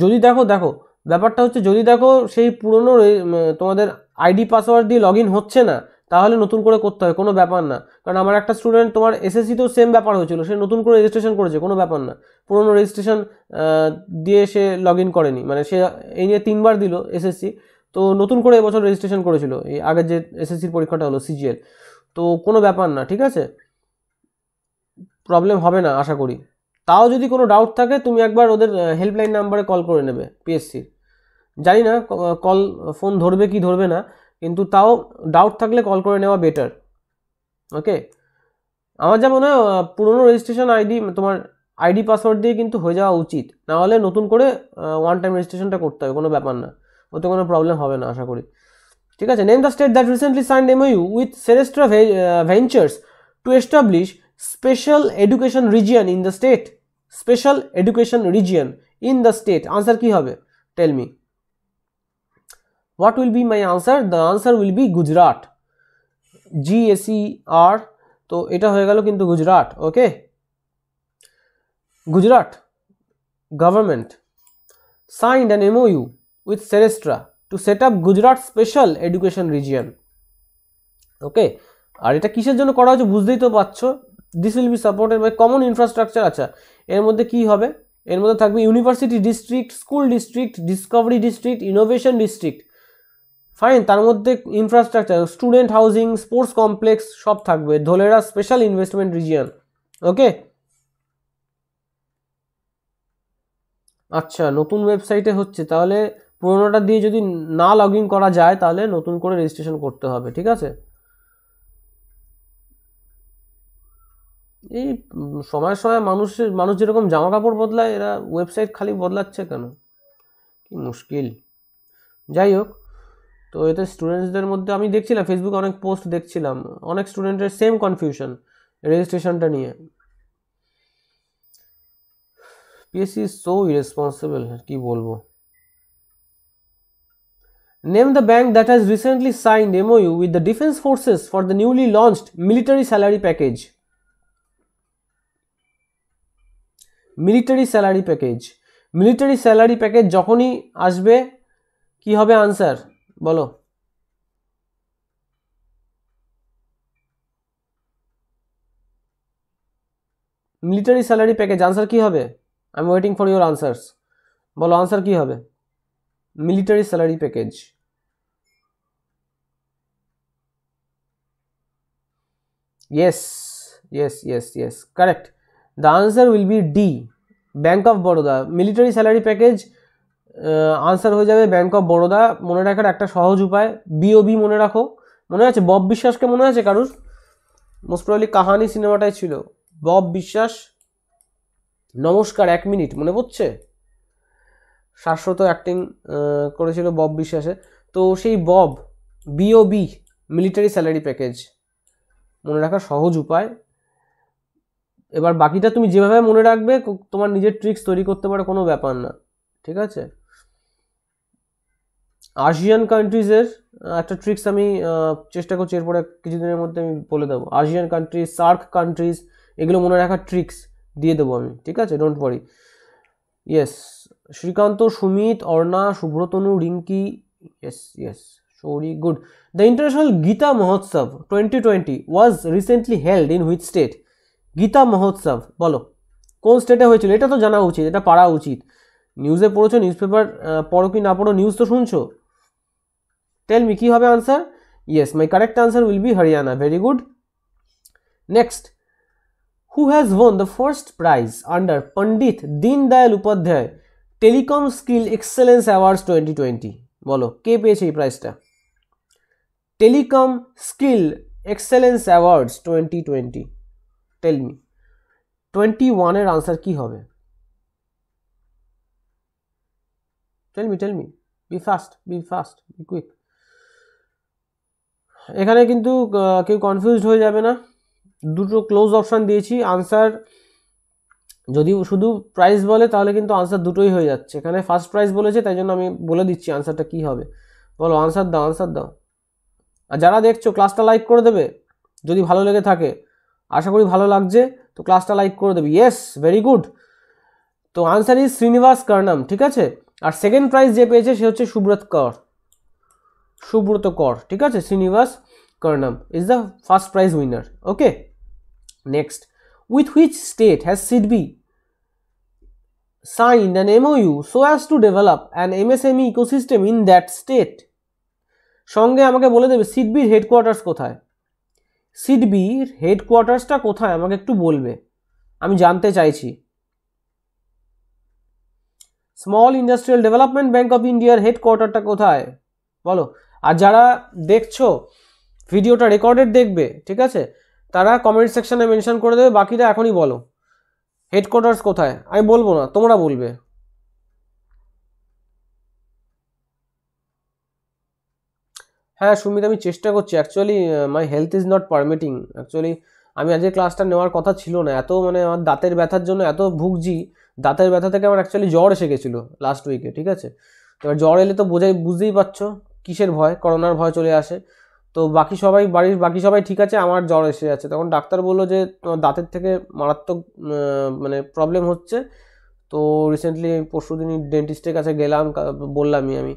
যদি দেখো দেখো ব্যাপারটা হচ্ছে যদি দেখো সেই পুরনো তোমাদের আইডি পাসওয়ার্ড দিয়ে লগ হচ্ছে না তাহলে নতুন করে করতে হয় কোনো ব্যাপার না কারণ আমার একটা স্টুডেন্ট তোমার এসএসসিতেও সেম ব্যাপার হয়েছিল সে নতুন করে রেজিস্ট্রেশন করেছে কোনো ব্যাপার না পুরনো রেজিস্ট্রেশন দিয়ে সে লগ করেনি মানে সে এই নিয়ে তিনবার দিল এসএসসি তো নতুন করে এবছর রেজিস্ট্রেশন করেছিল এই আগের যে এসএসসির পরীক্ষাটা হলো সিজিএল তো কোনো ব্যাপার না ঠিক আছে প্রবলেম হবে না আশা করি তাও যদি কোনো ডাউট থাকে তুমি একবার ওদের হেল্পলাইন নাম্বারে কল করে নেবে পিএসসির জানি না কল ফোন ধরবে কি ধরবে না কিন্তু তাও ডাউট থাকলে কল করে নেওয়া বেটার ওকে আমার যেমন পুরনো রেজিস্ট্রেশন আইডি তোমার আইডি পাসওয়ার্ড দিয়ে কিন্তু হয়ে যাওয়া উচিত নাহলে নতুন করে ওয়ান টাইম রেজিস্ট্রেশনটা করতে হবে কোনো ব্যাপার না ওতে কোনো প্রবলেম হবে না আশা করি ঠিক আছে name the state that recently signed MOU with Serestra ventures to establish special education region in the state special education region in the state answer কি হবে tell me what will be my answer the answer will be Gujarat G a c r তো এটা হয়ে গেল কিন্তু Gujarat okay Gujarat government signed an MOU with Serestra to set up Gujarat special education region okay আর এটা কিসের জন্য করা হয়েছে বুঝতেই তো পারছো this will be supported by common infrastructure আচ্ছা এর মধ্যে কি হবে এর মধ্যে থাকবে university district school district discovery district innovation district fine তার মধ্যে infrastructure student housing sports complex সব থাকবে Dholera special investment region okay আচ্ছা নতুন ওয়েবসাইটে হচ্ছে তাহলে পুরোনোটা দিয়ে যদি না লগ ইন করা যায় তাহলে নতুন করে রেজিস্ট্রেশন করতে হবে ঠিক আছে এই সময় সময় মানুষের মানুষ যেরকম জামা কাপড় বদলায় এরা ওয়েবসাইট খালি বদলাচ্ছে কেন কি মুশকিল যাই হোক তো এতে স্টুডেন্টসদের মধ্যে আমি দেখছিলাম ফেসবুকে অনেক পোস্ট দেখছিলাম অনেক স্টুডেন্টের সেম কনফিউশন রেজিস্ট্রেশনটা নিয়ে পিএসসি ইজ সো ইরেসপন্সিবল কি বলবো Name the bank that has recently signed MOU with the Defence Forces for the newly launched military salary package. Military salary package military salary package যখনই আসবে কি হবে answer বলো military salary package answer কী হবে I am waiting for your answers বলো answer কী হবে military salary package Yes, yes, yes, yes, correct. The answer will be D, Bank of Baroda. Military salary package answer uh, হয়ে যাবে bank of Baroda মনে রাখার একটা সহজ উপায় বিওবি মনে রাখো মনে আছে বব বিশ্বাসকে মনে আছে কারুর মোস্ট প্রবলি কাহানি সিনেমাটাই ছিল বব বিশ্বাস নমস্কার এক মিনিট মনে পড়ছে শাশ্বত অ্যাক্টিং করেছিল বব বিশ্বাসে তো সেই BOB BOB military salary package মনে রাখার সহজ উপায় এবার বাকিটা তুমি যেভাবে মনে রাখবে তোমার নিজের ট্রিক্স তৈরি করতে পারো কোনো ব্যাপার না ঠিক আছে আসিয়ান কান্ট্রিজের একটা ট্রিক্স আমি চেষ্টা করছি এরপরে কিছুদিনের মধ্যে আমি বলে দেবো আসিয়ান কান্ট্রিজ সার্ক কান্ট্রিজ এগুলো মনে রাখার ট্রিক্স দিয়ে দেবো আমি ঠিক আছে don't worry yes Srikanta Sumit Arna Subhratanu Rinki yes yes Very good. The International Gita Mahotsav 2020 was recently held in which state? Gita Mahotsav বলো কোন স্টেটে হয়েছিল এটা তো জানা উচিত এটা পারা উচিত নিউজে পড়েছো নিউজ পেপার পড়ো কি না পড়ো নিউজ তো শুনছো টেল মি কী হবে answer yes my correct answer will be Haryana very good next who has won the first prize under Pandit Deendayal Upadhyay telecom skill excellence awards twenty twenty বলো কে পেয়েছে এই প্রাইজটা Telecom Skill Excellence Awards twenty tell me twenty ওয়ানের answer কী হবে tell me tell me be fast be fast এখানে কিন্তু কেউ কনফিউজড হয়ে যাবে না দুটো ক্লোজ অপশান দিয়েছি আনসার যদি শুধু প্রাইস বলে তাহলে কিন্তু আনসার দুটোই হয়ে যাচ্ছে এখানে ফার্স্ট প্রাইস বলেছে তাই জন্য আমি বলে দিচ্ছি আনসারটা কী হবে বলো আনসার দাও আনসার দাও আর যারা দেখছো ক্লাসটা লাইক করে দেবে যদি ভালো লেগে থাকে আশা করি ভালো লাগছে তো ক্লাসটা লাইক করে দেবে ইয়েস ভেরি গুড তো আনসার ইজ শ্রীনিবাস কর্ণাম ঠিক আছে আর সেকেন্ড প্রাইজ যে পেয়েছে সে হচ্ছে সুব্রত কর সুব্রত কর ঠিক আছে Srinivas Karnam is the first prize winner okay next with which state has MOU so has to develop an M S M ecosystem in that state সঙ্গে আমাকে বলে দেবে সিডবির হেডকোয়ার্টার্স কোথায় সিডবির হেডকোয়ার্টার্সটা কোথায় আমাকে একটু বলবে আমি জানতে চাইছি small industrial development bank of ইন্ডিয়ার হেডকোয়ার্টারটা কোথায় বলো আর যারা দেখছো ভিডিওটা রেকর্ডেড দেখবে ঠিক আছে তারা কমেন্ট সেকশানে মেনশন করে দেবে বাকিটা এখনই বলো হেডকোয়ার্টার্স কোথায় আমি বলবো না তোমরা বলবে হ্যাঁ সুমিত আমি চেষ্টা করছি actually my health is not permitting actually আমি আজকে ক্লাসটা নেওয়ার কথা ছিল না এত মানে আমার দাঁতের ব্যথার জন্য এত ভুগছি দাঁতের ব্যথা থেকে আমার অ্যাকচুয়ালি জ্বর এসে গেছিলো লাস্ট উইকে ঠিক আছে তো এবার জ্বর এলে তো বোঝাই বুঝতেই পারছো কিসের ভয় করোনার ভয় চলে আসে তো বাকি সবাই বাড়ির বাকি সবাই ঠিক আছে আমার জ্বর এসে যাচ্ছে তখন ডাক্তার বললো যে তোমার দাঁতের থেকে মারাত্মক মানে প্রবলেম হচ্ছে তো রিসেন্টলি পরশু দিনই ডেন্টিস্টের কাছে গেলাম বললামই আমি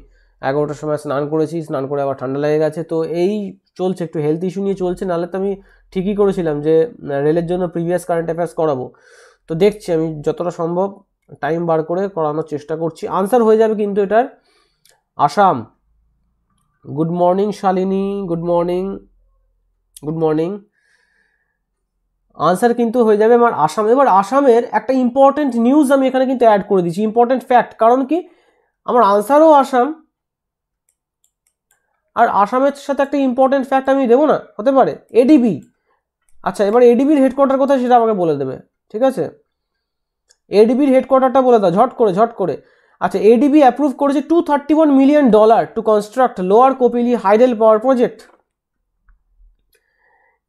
এগারোটার সময় স্নান করেছি স্নান করে আবার ঠান্ডা লেগে গেছে তো এই চলছে একটু হেলথ ইস্যু নিয়ে চলছে নাহলে তো আমি ঠিকই করেছিলাম যে রেলের জন্য প্রিভিয়াস কারেন্ট অ্যাফেয়ার্স করাবো তো দেখছি আমি যতটা সম্ভব টাইম বার করে করানোর চেষ্টা করছি আনসার হয়ে যাবে কিন্তু এটার Assam good morning Shalini good morning good morning answer কিন্তু হয়ে যাবে আমার আসাম এবার আসামের একটা ইম্পর্টেন্ট নিউজ আমি এখানে কিন্তু অ্যাড করে দিচ্ছি ইম্পর্টেন্ট ফ্যাক্ট কারণ কি আমার আনসারও আসাম আর আসামের সাথে একটা ইম্পর্টেন্ট ফ্যাক্ট আমি দেবো না হতে পারে এডিবি আচ্ছা এবার এডিবির হেডকোয়ার্টার কোথায় সেটা আমাকে বলে দেবে ঠিক আছে এডিবির হেডকোয়ার্টারটা বলে দাও ঝট করে ঝট করে আচ্ছা এডিবি অ্যাপ্রুভ করেছে two thirty one million dollar to construct lower Kopili hydel power project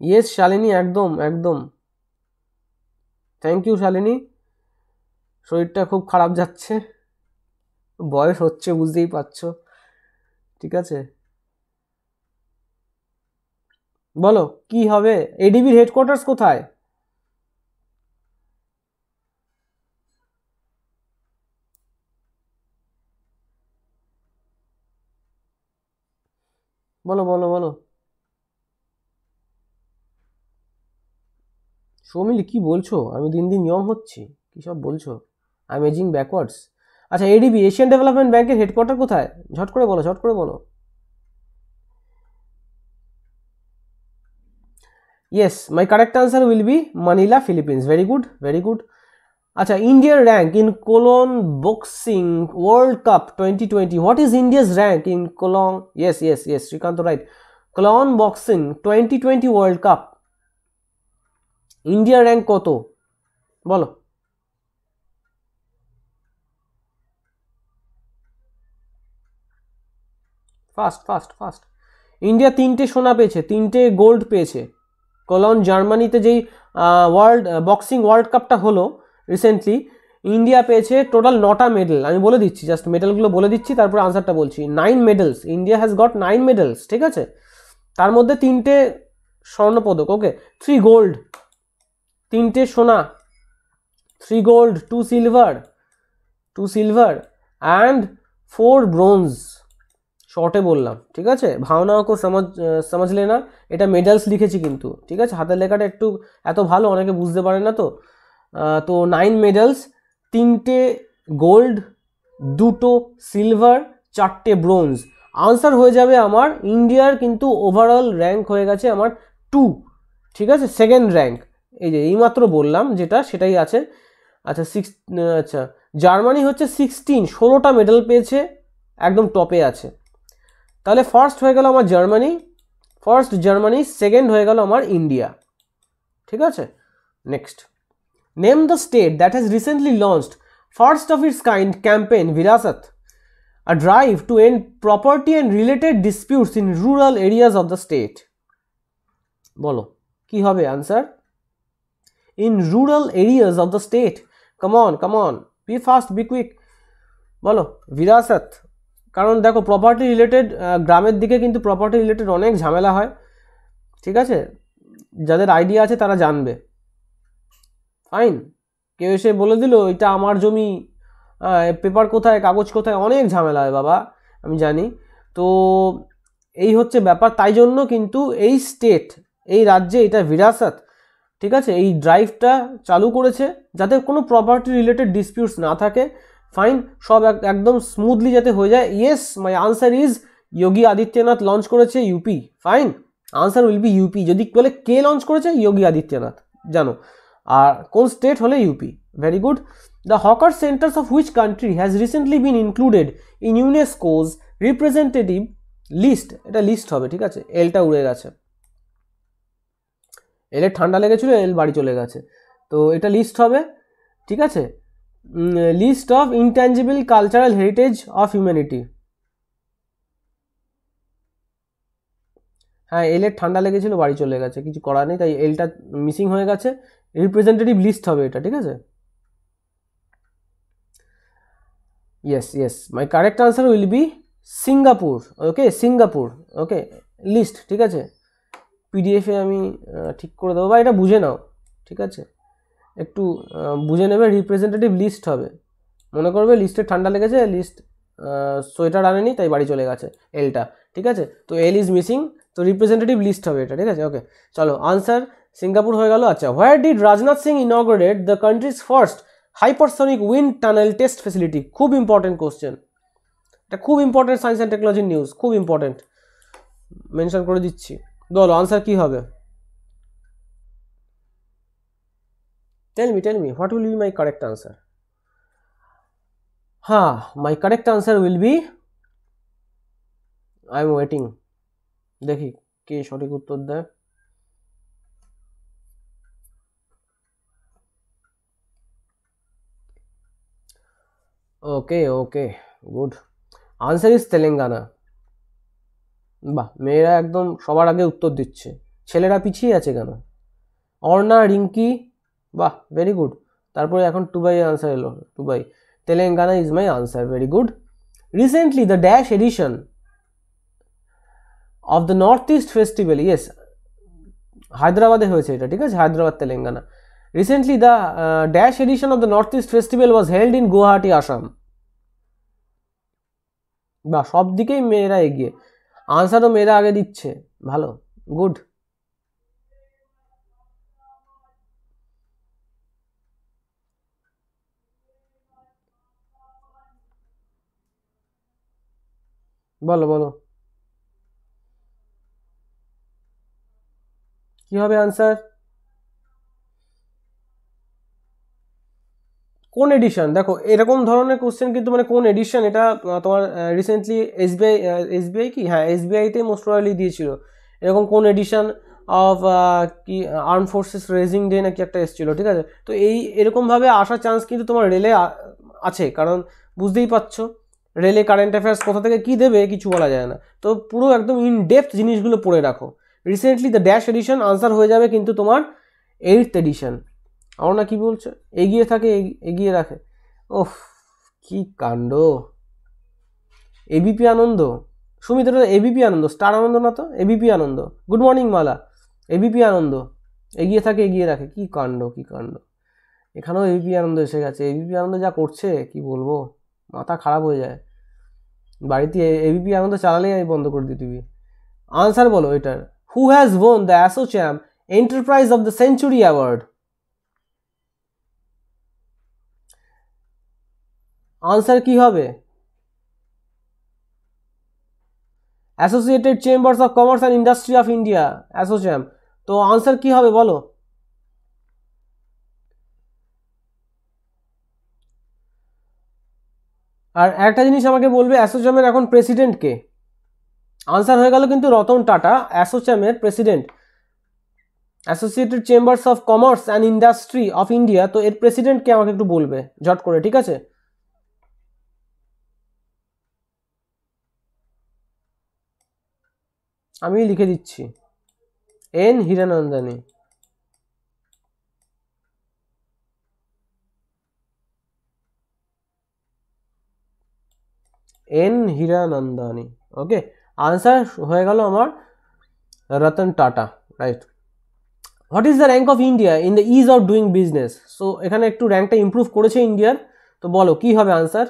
yes Shalini একদম একদম থ্যাংক ইউ শালিনী শরীরটা খুব খারাপ যাচ্ছে বয়স হচ্ছে বুঝতেই পারছো ঠিক আছে বলো কি হবে এডিবির হেডকোয়ার্টার্স কোথায় বলো বলো বলো সৌমিলি কি বলছো আমি দিন দিন নিয়ম হচ্ছি কী সব বলছো আমেজিং ব্যাকওয়ার্ডস আচ্ছা এডিবি এশিয়ান ডেভেলপমেন্ট ব্যাংকের হেডকোয়ার্টার কোথায় ঝট করে বলো ঝট করে বলো Yes, my correct answer will be Manila, Philippines. Very good, very good. Acha, India's rank in Cologne Boxing World Cup 2020. What is India's rank in Cologne? Yes, yes, yes, Srikanto right. Cologne Boxing 2020 World Cup. India rank koto? Bolo. Fast fast fast India তিনটে সোনা পেয়েছে তিনটে gold পেয়েছে colon জার্মানিতে যেই world boxing world কাপটা হলো recently India পেয়েছে টোটাল নটা মেডেল আমি বলে দিচ্ছি জাস্ট মেডেলগুলো বলে দিচ্ছি তারপরে আনসারটা বলছি nine medals India has got nine medals ঠিক আছে তার মধ্যে তিনটে স্বর্ণপদক ওকে থ্রি গোল্ড তিনটে সোনা three gold two silver two silver and four bronze শর্টে বললাম ঠিক আছে ভাওনা কেউ সমাজ সমাজলে না এটা মেডালস লিখেছি কিন্তু ঠিক আছে হাতের লেখাটা একটু এত ভালো অনেকে বুঝতে পারে না তো তো নাইন মেডালস তিনটে গোল্ড দুটো সিলভার চারটে ব্রোঞ্জ আনসার হয়ে যাবে আমার ইন্ডিয়ার কিন্তু ওভারঅল র্যাঙ্ক হয়ে গেছে আমার টু ঠিক আছে সেকেন্ড র্যাঙ্ক এই যে এইমাত্র বললাম যেটা সেটাই আছে আচ্ছা সিক্স আচ্ছা জার্মানি হচ্ছে সিক্সটিন ষোলোটা মেডেল পেয়েছে একদম টপে আছে তাহলে ফার্স্ট হয়ে গেল আমার জার্মানি ফার্স্ট জার্মানি সেকেন্ড হয়ে গেল আমার ইন্ডিয়া ঠিক আছে next name the state that has recently launched first of its kind campaign Virasat a drive to end property and related disputes in rural areas of the state বলো কি হবে answer in rural areas of the state common common be fast be quick বলো বিরাসত কারণ দেখো property related গ্রামের দিকে কিন্তু property related অনেক ঝামেলা হয় ঠিক আছে যাদের আইডিয়া আছে তারা জানবে ফাইন কেউ এসে বলে দিল এটা আমার জমি পেপার কোথায় কাগজ কোথায় অনেক ঝামেলা হয় বাবা আমি জানি তো এই হচ্ছে ব্যাপার তাই জন্য কিন্তু এই স্টেট এই রাজ্যে এটা বিরাসাত ঠিক আছে এই ড্রাইভটা চালু করেছে যাতে কোনো প্রপার্টি রিলেটেড ডিসপিউটস না থাকে ফাইন সব একদম স্মুথলি যাতে হয়ে যায় yes my answer is Yogi Adityanath launch করেছে UP fine answer will be UP যদি বলে কে লঞ্চ করেছে যোগী আদিত্যনাথ জানো আর কোন স্টেট হলে UP very good the hawker centres of which country has recently been included in UNESCO's representative list এটা লিস্ট হবে ঠিক আছে এলটা উড়ে গেছে এলের ঠান্ডা লেগেছিলো এল বাড়ি চলে গেছে তো এটা লিস্ট হবে ঠিক আছে list of intangible cultural heritage of humanity হ্যাঁ এলের ঠান্ডা লেগেছিল বাড়ি চলে গেছে কিছু করার নেই তাই এলটা মিসিং হয়ে গেছে রিপ্রেজেন্টেটিভ লিস্ট হবে এটা ঠিক আছে yes yes my correct answer will be Singapore okay Singapore okay list ঠিক আছে পিডিএফে আমি ঠিক করে দেবো বা এটা বুঝে নাও ঠিক আছে একটু বুঝে নেবে রিপ্রেজেন্টেটিভ লিস্ট হবে মনে করবে লিস্টে ঠান্ডা লেগেছে লিস্ট সোয়েটার আনেনি তাই বাড়ি চলে গেছে এলটা ঠিক আছে তো এল ইজ মিসিং তো রিপ্রেজেন্টেটিভ লিস্ট হবে এটা ঠিক আছে ওকে চলো আনসার সিঙ্গাপুর হয়ে গেল আচ্ছা where did Rajnath Singh inaugurate the countries first hypersonic wind tunnel test facility খুব ইম্পর্টেন্ট কোশ্চেন এটা খুব ইম্পর্টেন্ট সায়েন্স অ্যান্ড টেকনোলজির নিউজ খুব ইম্পর্টেন্ট মেনশন করে দিচ্ছি বলো আনসার কী হবে Tell me, tell me, what will be my correct answer? Ha, my correct answer will be I am waiting. দেখি কে সঠিক উত্তর দেয় okay okay good answer is Telangana বাহ মেয়েরা একদম সবার আগে উত্তর দিচ্ছে ছেলেরা পিছিয়ে আছে কেন অর্ণা রিঙ্কি বাহ ভেরি গুড তারপরে এখন টুবাই আনসার এলো Tubai Telangana is my answer very good recently the dash edition of the north east festival yes হায়দ্রাবাদে হয়েছে এটা ঠিক আছে Hyderabad Telangana recently the dash edition of the north east festival was held in Guwahati Assam বা সব দিকেই মেয়েরা এগিয়ে আনসারও মেয়েরা আগে দিচ্ছে ভালো গুড বলো বলো কি হবে আনসার কোন এডিশন দেখো এরকম ধরনের কোশ্চেন কিন্তু মানে কোন এডিশন এটা তোমার রিসেন্টলি এসবিআই এসবিআই কি হ্যাঁ এসবিআইতে মোস্ট প্রবাবলি দিয়েছিল এরকম কোন এডিশন অফ কি আর্ম ফোর্সেস রেজিং ডে নাকি একটা এসেছিলো ঠিক আছে তো এই এরকমভাবে আসার চান্স কিন্তু তোমার রেলে আছে কারণ বুঝতেই পারছো রেলে কারেন্ট অ্যাফেয়ার্স কোথা থেকে কী দেবে কিছু বলা যায় না তো পুরো একদম ইন ডেপথ জিনিসগুলো পড়ে রাখো recently the dash edition answer হয়ে যাবে কিন্তু তোমার এইটথ এডিশন আমার না কী বলছে এগিয়ে থাকে এগিয়ে রাখে ও কি কাণ্ড ABP Ananda Sumit ABP Ananda star Ananda না তো ABP Ananda good morning Mala ABP Ananda এগিয়ে থাকে এগিয়ে রাখে কি কাণ্ড কি কাণ্ড এখানেও এবিপি আনন্দ এসে গেছে এবিপি আনন্দ যা করছে কি বলবো মাথা খারাপ হয়ে যায় বাড়িতে এবিপি আনন্দ চালালেই আমি বন্ধ করে দিই টিভি আনসার বলো এটার who has won the ASSOCHAM enterprise of the century award answer কি হবে associated chambers of commerce and industry of India ASSOCHAM তো আনসার কি হবে বলো আর একটা জিনিস আমাকে বলবে অ্যাসোচামের এখন প্রেসিডেন্ট কে আনসার হয়ে গেল কিন্তু রতন টাটা অ্যাসোচামের president associated chambers of commerce and industry of India তো এর প্রেসিডেন্টকে আমাকে একটু বলবে জট করে ঠিক আছে আমি লিখে দিচ্ছি N Hiranandani N Hiranandani okay answer হয়ে গেল আমার Ratan Tata right what is the rank of India in the ease of doing business so এখানে একটু র্যাঙ্কটা ইম্প্রুভ করেছে ইন্ডিয়ার তো বলো কি হবে answer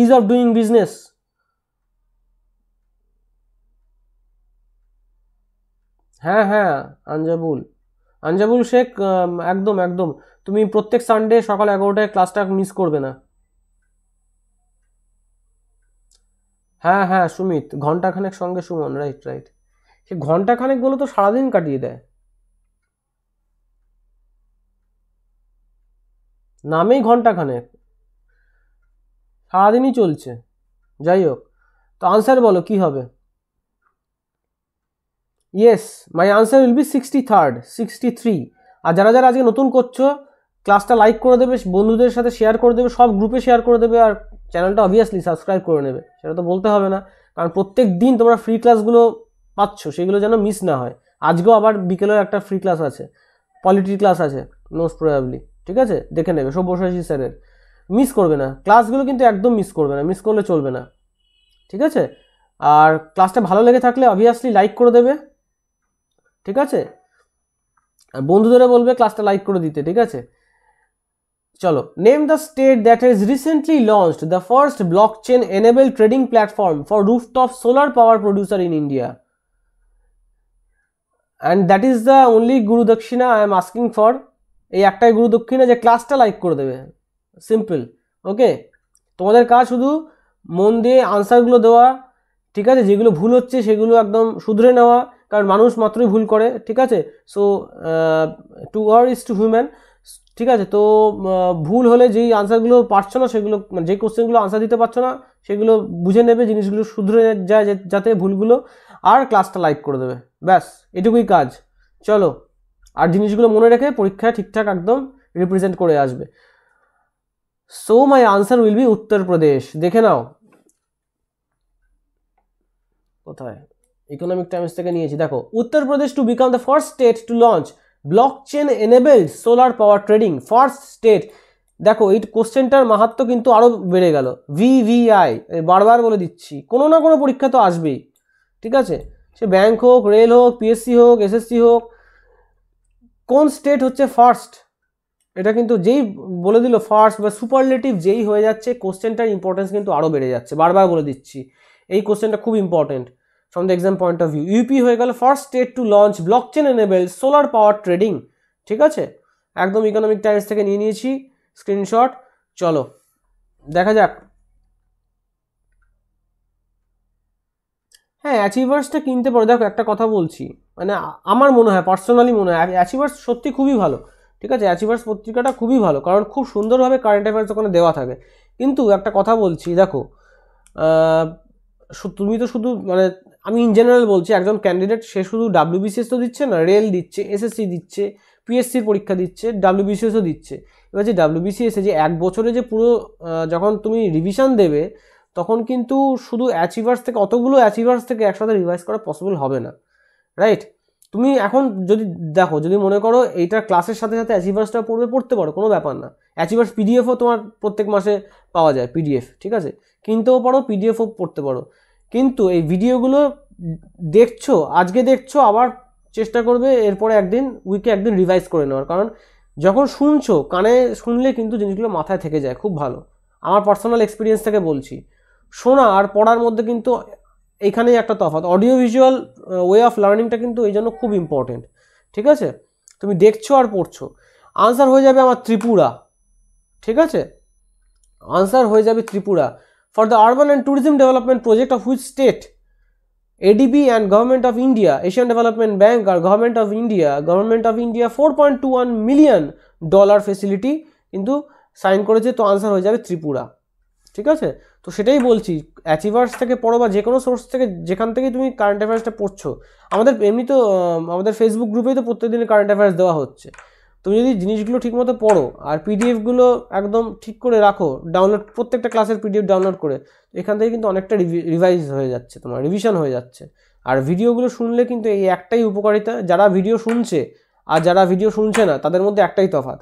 ease of doing business হ্যাঁ হ্যাঁ আঞ্জাবুল আঞ্জাবুল শেখ একদম একদম তুমি প্রত্যেক সানডে সকাল এগারোটায় ক্লাসটা মিস করবে না হ্যাঁ হ্যাঁ সুমিত ঘন্টাখানেক সঙ্গে সুমন রাইট রাইট সে ঘন্টাখানেক বলে তো সারাদিন কাটিয়ে দেয় নামেই ঘন্টাখানেক সারাদিনই চলছে যাই হোক তো আনসার বলো কি হবে yes my answer will be sixty third sixty three আর যারা যারা আজকে নতুন করছো ক্লাসটা লাইক করে দেবে বন্ধুদের সাথে শেয়ার করে দেবে সব গ্রুপে শেয়ার করে দেবে আর চ্যানেলটা অবভিয়াসলি সাবস্ক্রাইব করে নেবে সেটা তো বলতে হবে না কারণ প্রত্যেক দিন তোমরা ফ্রি ক্লাসগুলো পাচ্ছ সেগুলো যেন মিস না হয় আজকেও আবার বিকেলেও একটা ফ্রি ক্লাস আছে পলিটি ক্লাস আছে নোস প্রয়াবলি ঠিক আছে দেখে নেবে সব্যসাচী স্যারের মিস করবে না ক্লাসগুলো কিন্তু একদম মিস করবে না মিস করলে চলবে না ঠিক আছে আর ক্লাসটা ভালো লেগে থাকলে অবভিয়াসলি লাইক করে দেবে ঠিক আছে আর বন্ধুদেরও বলবে ক্লাসটা লাইক করে দিতে ঠিক আছে চলো name the state that is recently launched the first blockchain enable trading platform for rooftop solar power producer in India and that is the only গুরু দক্ষিণা আই এম আস্কিং ফর এই একটাই গুরু দক্ষিণা যে ক্লাসটা লাইক করে দেবে সিম্পল ওকে তোমাদের কাজ শুধু মন দিয়ে আনসারগুলো দেওয়া ঠিক আছে যেগুলো ভুল হচ্ছে সেগুলো একদম শুধরে নেওয়া কারণ মানুষ মাত্রই ভুল করে ঠিক আছে so to err is to human ঠিক আছে তো ভুল হলে যেই আনসারগুলো পারছো না সেগুলো মানে যে কোশ্চেনগুলো আনসার দিতে পারছো না সেগুলো বুঝে নেবে জিনিসগুলো শুধরে যায় যাতে ভুলগুলো আর ক্লাসটা লাইক করে দেবে ব্যাস এটুকুই কাজ চলো আর জিনিসগুলো মনে রেখে পরীক্ষায় ঠিকঠাক একদম রিপ্রেজেন্ট করে আসবে so my answer will B Uttar Pradesh দেখে নাও কোথায় ইকোনমিক টাইমস থেকে নিয়েছি দেখো Uttar Pradesh to become the first state to launch blockchain enabled solar power trading first state দেখো এই কোশ্চেনটার মাহাত্ম কিন্তু আরও বেড়ে গেল ভিভিআই বারবার বলে দিচ্ছি কোনো না কোনো পরীক্ষা তো আসবেই ঠিক আছে সে ব্যাংক হোক রেল হোক পিএসসি হোক এসএসসি হোক কোন স্টেট হচ্ছে ফার্স্ট এটা কিন্তু যেই বলে দিল ফার্স্ট বা সুপারলেটিভ যেই হয়ে যাচ্ছে কোশ্চেনটার ইম্পর্টেন্স কিন্তু আরও বেড়ে যাচ্ছে বারবার বলে দিচ্ছি এই কোশ্চেনটা খুব important from the exam point of view UP হয়ে গেল first state to launch blockchain enable solar power trading ঠিক আছে একদম ইকোনমিক টাইমস থেকে নিয়ে নিয়েছি স্ক্রিনশট চলো দেখা যাক হ্যাঁ অ্যাচিভার্সটা কিনতে পারো দেখো একটা কথা বলছি মানে আমার মনে হয় পার্সোনালি মনে হয় অ্যাচিভার্স সত্যি খুবই ভালো ঠিক আছে অ্যাচিভার্স পত্রিকাটা খুবই ভালো কারণ খুব সুন্দরভাবে কারেন্ট অ্যাফেয়ার্স ওখানে দেওয়া থাকে কিন্তু একটা কথা বলছি দেখো তুমি তো শুধু মানে আমি ইন জেনারেল বলছি একজন ক্যান্ডিডেট সে শুধু ডাব্লিউবিসিএস তো দিচ্ছে না রেল দিচ্ছে এসএসসি দিচ্ছে পিএসসির পরীক্ষা দিচ্ছে ডাব্লিউবিসিএসও দিচ্ছে এবার যে ডাব্লিউবিসিএসে যে এক বছরে যে পুরো যখন তুমি রিভিশন দেবে তখন কিন্তু শুধু অ্যাচিভার্স থেকে অতগুলো অ্যাচিভার্স থেকে একসাথে রিভাইজ করা পসিবল হবে না রাইট তুমি এখন যদি দেখো যদি মনে করো এইটা ক্লাসের সাথে সাথে অ্যাচিভার্সটা পড়বে পড়তে পারো কোনো ব্যাপার না অ্যাচিভার্স পিডিএফও তোমার প্রত্যেক মাসে পাওয়া যায় পিডিএফ ঠিক আছে কিনতেও পারো পিডিএফও পড়তে পারো কিন্তু এই ভিডিওগুলো দেখছো আজকে দেখছো আবার চেষ্টা করবে এরপরে একদিন উইকে একদিন রিভাইজ করে নেওয়ার কারণ যখন শুনছো কানে শুনলে কিন্তু জিনিসগুলো মাথায় থেকে যায় খুব ভালো আমার পার্সোনাল এক্সপিরিয়েন্স থেকে বলছি শোনা আর পড়ার মধ্যে কিন্তু এইখানেই একটা তফাৎ অডিও ভিজুয়াল ওয়ে অফ লার্নিংটা কিন্তু এই জন্য খুব ইম্পর্টেন্ট ঠিক আছে তুমি দেখছো আর পড়ছো আনসার হয়ে যাবে আমার ত্রিপুরা ঠিক আছে আনসার হয়ে যাবে Tripura for the urban and tourism development project of which state ADB and government of India Asian development bank আর government of India government of India four point two one million dollar facility কিন্তু sign করেছে তো answer হয়ে যাবে ত্রিপুরা ঠিক আছে তো সেটাই বলছি অ্যাচিভার্স থেকে পড়ো বা যে কোনো সোর্স থেকে যেখান থেকে তুমি কারেন্ট অ্যাফেয়ার্সটা পড়ছো আমাদের এমনি তো আমাদের ফেসবুক গ্রুপেই তো প্রত্যেকদিন কারেন্ট অ্যাফেয়ার্স দেওয়া হচ্ছে তুমি যদি জিনিসগুলো ঠিকমতো পড়ো আর পিডিএফগুলো একদম ঠিক করে রাখো ডাউনলোড প্রত্যেকটা ক্লাসের পিডিএফ ডাউনলোড করে এখান থেকে কিন্তু অনেকটা রিভাইজ হয়ে যাচ্ছে তোমার রিভিশন হয়ে যাচ্ছে আর ভিডিওগুলো শুনলে কিন্তু এই একটাই উপকারিতা যারা ভিডিও শুনছে আর যারা ভিডিও শুনছে না তাদের মধ্যে একটাই তফাত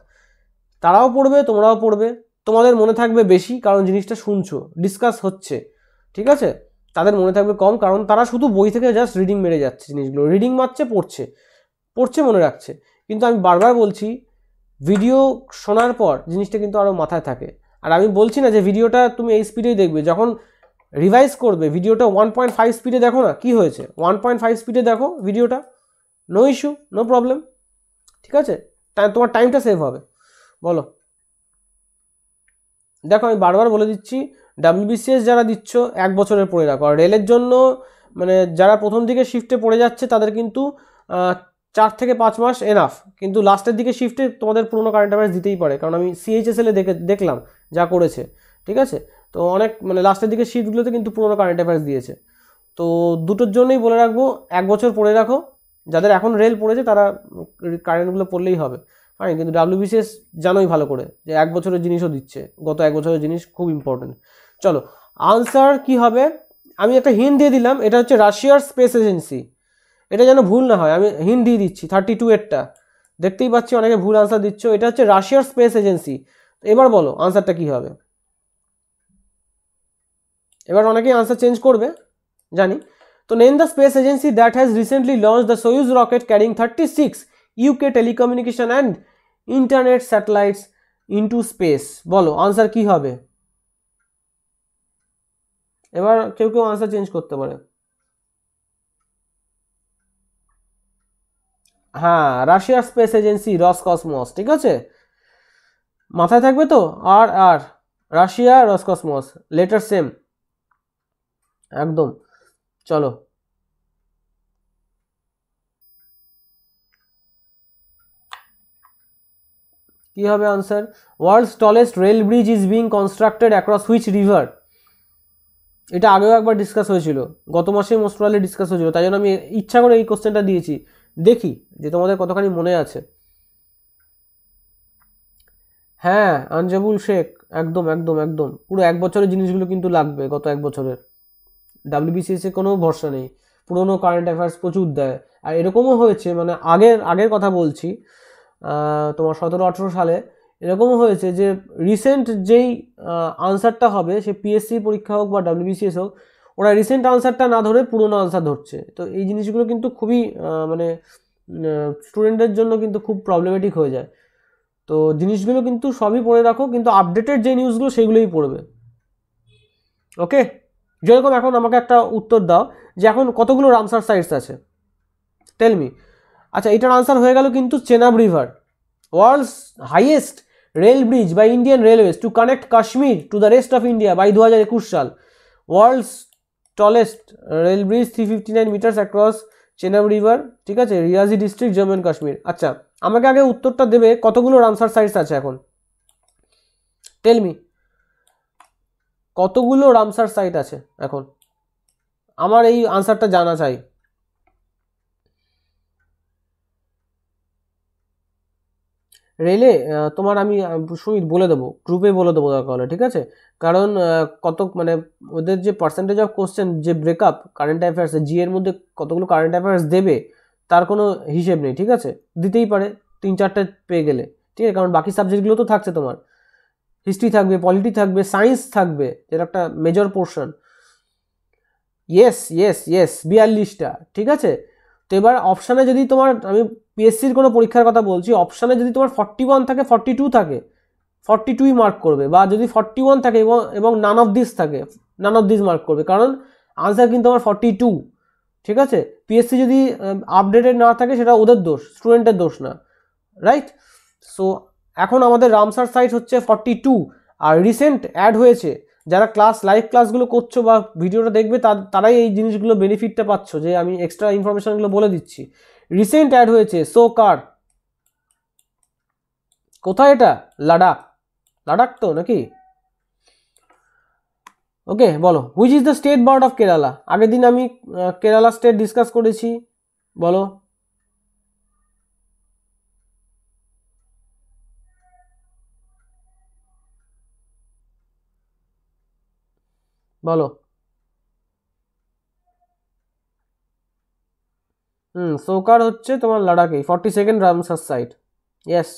তারাও পড়বে তোমরাও পড়বে তোমাদের মনে থাকবে বেশি কারণ জিনিসটা শুনছো ডিসকাস হচ্ছে ঠিক আছে তাদের মনে থাকবে কম কারণ তারা শুধু বই থেকে জাস্ট রিডিং মেরে যাচ্ছে জিনিসগুলো রিডিং মারছে পড়ছে পড়ছে মনে রাখছে কিন্তু আমি বারবার বলছি ভিডিও শোনার পর জিনিসটা কিন্তু আরও মাথায় থাকে আর আমি বলছি না যে ভিডিওটা তুমি এই স্পিডেই দেখবে যখন রিভাইজ করবে ভিডিওটা ওয়ান পয়েন্ট ফাইভ স্পিডে দেখো না কি হয়েছে ওয়ান পয়েন্ট ফাইভ স্পিডে দেখো ভিডিওটা নো ইস্যু নো প্রবলেম ঠিক আছে তোমার টাইমটা সেভ হবে বলো দেখো আমি বারবার বলে দিচ্ছি ডাব্লিউবিসিএস যারা দিচ্ছ এক বছরের পড়ে রাখো আর রেলের জন্য মানে যারা প্রথম দিকে শিফটে পড়ে যাচ্ছে তাদের কিন্তু চার থেকে পাঁচ মাস এনাফ কিন্তু লাস্টের দিকে শিফটে তোমাদের পুরনো কারেন্ট অ্যাফেয়ার্স দিতেই পারে কারণ আমি সিএইচএসএলে দেখে দেখলাম যা করেছে ঠিক আছে তো অনেক মানে লাস্টের দিকে শিফটগুলোতে কিন্তু পুরনো কারেন্ট অ্যাফেয়ার্স দিয়েছে তো দুটোর জন্যই বলে রাখবো এক বছর পড়ে রাখো যাদের এখন রেল পড়েছে তারা কারেন্টগুলো পড়লেই হবে ফাইন কিন্তু বিসিএস জানোই ভালো করে যে এক বছরের জিনিসও দিচ্ছে গত এক বছরের জিনিস খুব ইম্পর্টেন্ট চলো আনসার কি হবে আমি একটা হিন দিয়ে দিলাম এটা হচ্ছে রাশিয়ার স্পেস এজেন্সি এটা যেন ভুল না হয় আমি হিন দিয়ে দিচ্ছি থার্টি টু এরটা দেখতেই পাচ্ছি অনেকে ভুল আনসার দিচ্ছ এটা হচ্ছে রাশিয়ার স্পেস এজেন্সি এবার বলো আনসারটা কি হবে এবার অনেকেই আনসার চেঞ্জ করবে জানি তো name the space agency that has recently launch the Soyuz rocket carrying thirty six UK telecommunication and internet satellites into space বলো আনসার কি হবে এবার কেউ কেউ আনসার চেঞ্জ করতে পারে হ্যাঁ রাশিয়ার স্পেস এজেন্সি রসকসমস ঠিক আছে মাথায় থাকবে তো আর আর রাশিয়া রসকসমস লেটার সেম একদম চলো কি হবে answer world's tallest rail bridge is being constructed across which river এটা আগেও একবার ডিসকাস হয়েছিল গত মাসে মোস্ট প্রবাবলি ডিসকাস হয়েছিল তাই জন্য আমি ইচ্ছা করে এই কোশ্চেনটা দিয়েছি দেখি যে তোমাদের কতখানি মনে আছে হ্যাঁ আনজাবুল শেখ একদম একদম একদম পুরো এক বছরের জিনিসগুলো কিন্তু লাগবে গত এক বছরের ডাব্লিউবিসিএসে কোনো ভরসা নেই পুরোনো কারেন্ট অ্যাফেয়ার্স প্রচুর দেয় আর এরকমও হয়েছে মানে আগের আগের কথা বলছি তোমার সতেরো আঠেরো সালে এরকমও হয়েছে যে রিসেন্ট যেই আনসারটা হবে সে পিএসসি পরীক্ষা হোক বা ডাব্লিউবিসিএস হোক ওরা রিসেন্ট আনসারটা না ধরে পুরনো আনসার ধরছে তো এই জিনিসগুলো কিন্তু খুবই মানে স্টুডেন্টদের জন্য কিন্তু খুব প্রবলেমেটিক হয়ে যায় তো জিনিসগুলো কিন্তু সবই পড়ে রাখো কিন্তু আপডেটেড যে নিউজগুলো সেগুলোই পড়বে ওকে যেরকম এখন আমাকে একটা উত্তর দাও যে এখন কতগুলো রামসার সাইটস আছে টেলমি আচ্ছা এটার আনসার হয়ে গেল কিন্তু Chenab river world's highest rail bridge by Indian railways to connect Kashmir to the rest of India by দু হাজার একুশ সাল world's tallest rail bridge three fifty nine metres across Chenab river ঠিক আছে রিয়াজি ডিস্ট্রিক্ট জম্মু অ্যান্ড কাশ্মীর আচ্ছা আমাকে আগে উত্তরটা দেবে কতগুলো রামসার সাইটস আছে এখন টেল মি কতগুলো রামসার সাইট আছে এখন আমার এই আনসারটা জানা চাই রেলে তোমার আমি সুমিত বলে দেবো গ্রুপে বলে দেবো দরকার হলে ঠিক আছে কারণ কত মানে ওদের যে পার্সেন্টেজ অফ কোশ্চেন যে ব্রেকআপ কারেন্ট অ্যাফেয়ার্সে জি এর মধ্যে কতগুলো কারেন্ট অ্যাফেয়ার্স দেবে তার কোনো হিসেব নেই ঠিক আছে দিতেই পারে তিন চারটে পেয়ে গেলে ঠিক আছে কারণ বাকি সাবজেক্টগুলো তো থাকছে তোমার হিস্ট্রি থাকবে পলিটি থাকবে সায়েন্স থাকবে যেটা একটা major portion yes yes yes বিয়াল্লিশটা ঠিক আছে তো এবার অপশানে যদি তোমার আমি পিএসসির কোনো পরীক্ষার কথা বলছি অপশানে যদি তোমার ফর্টি ওয়ান থাকে ফর্টি টু থাকে ফর্টি টুই মার্ক করবে বা যদি ফর্টি ওয়ান থাকে এবং এবং নান অফ দিস থাকে নান অফ দিস মার্ক করবে কারণ আনসার কিন্তু আমার ফর্টি টু ঠিক আছে পিএসসি যদি আপডেটেড না থাকে সেটা ওদের দোষ স্টুডেন্টের দোষ না রাইট সো এখন আমাদের রামসার সাইট হচ্ছে ফর্টি টু আর রিসেন্ট অ্যাড হয়েছে যারা ক্লাস লাইভ ক্লাসগুলো করছো বা ভিডিওটা দেখবে তারাই এই জিনিসগুলো বেনিফিটটা পাচ্ছ যে আমি এক্সট্রা ইনফরমেশানগুলো বলে দিচ্ছি রিসেন্ট অ্যাড হয়েছে সো কার কোথায় এটা লাডাখ লাডাখ তো নাকি ওকে বলো which is the state bird of Kerala আগের দিন আমি কেরালা স্টেট ডিসকাস করেছি বলো বলো হুম সোকার হচ্ছে তোমার লাডাকে forty second Ramsar site yes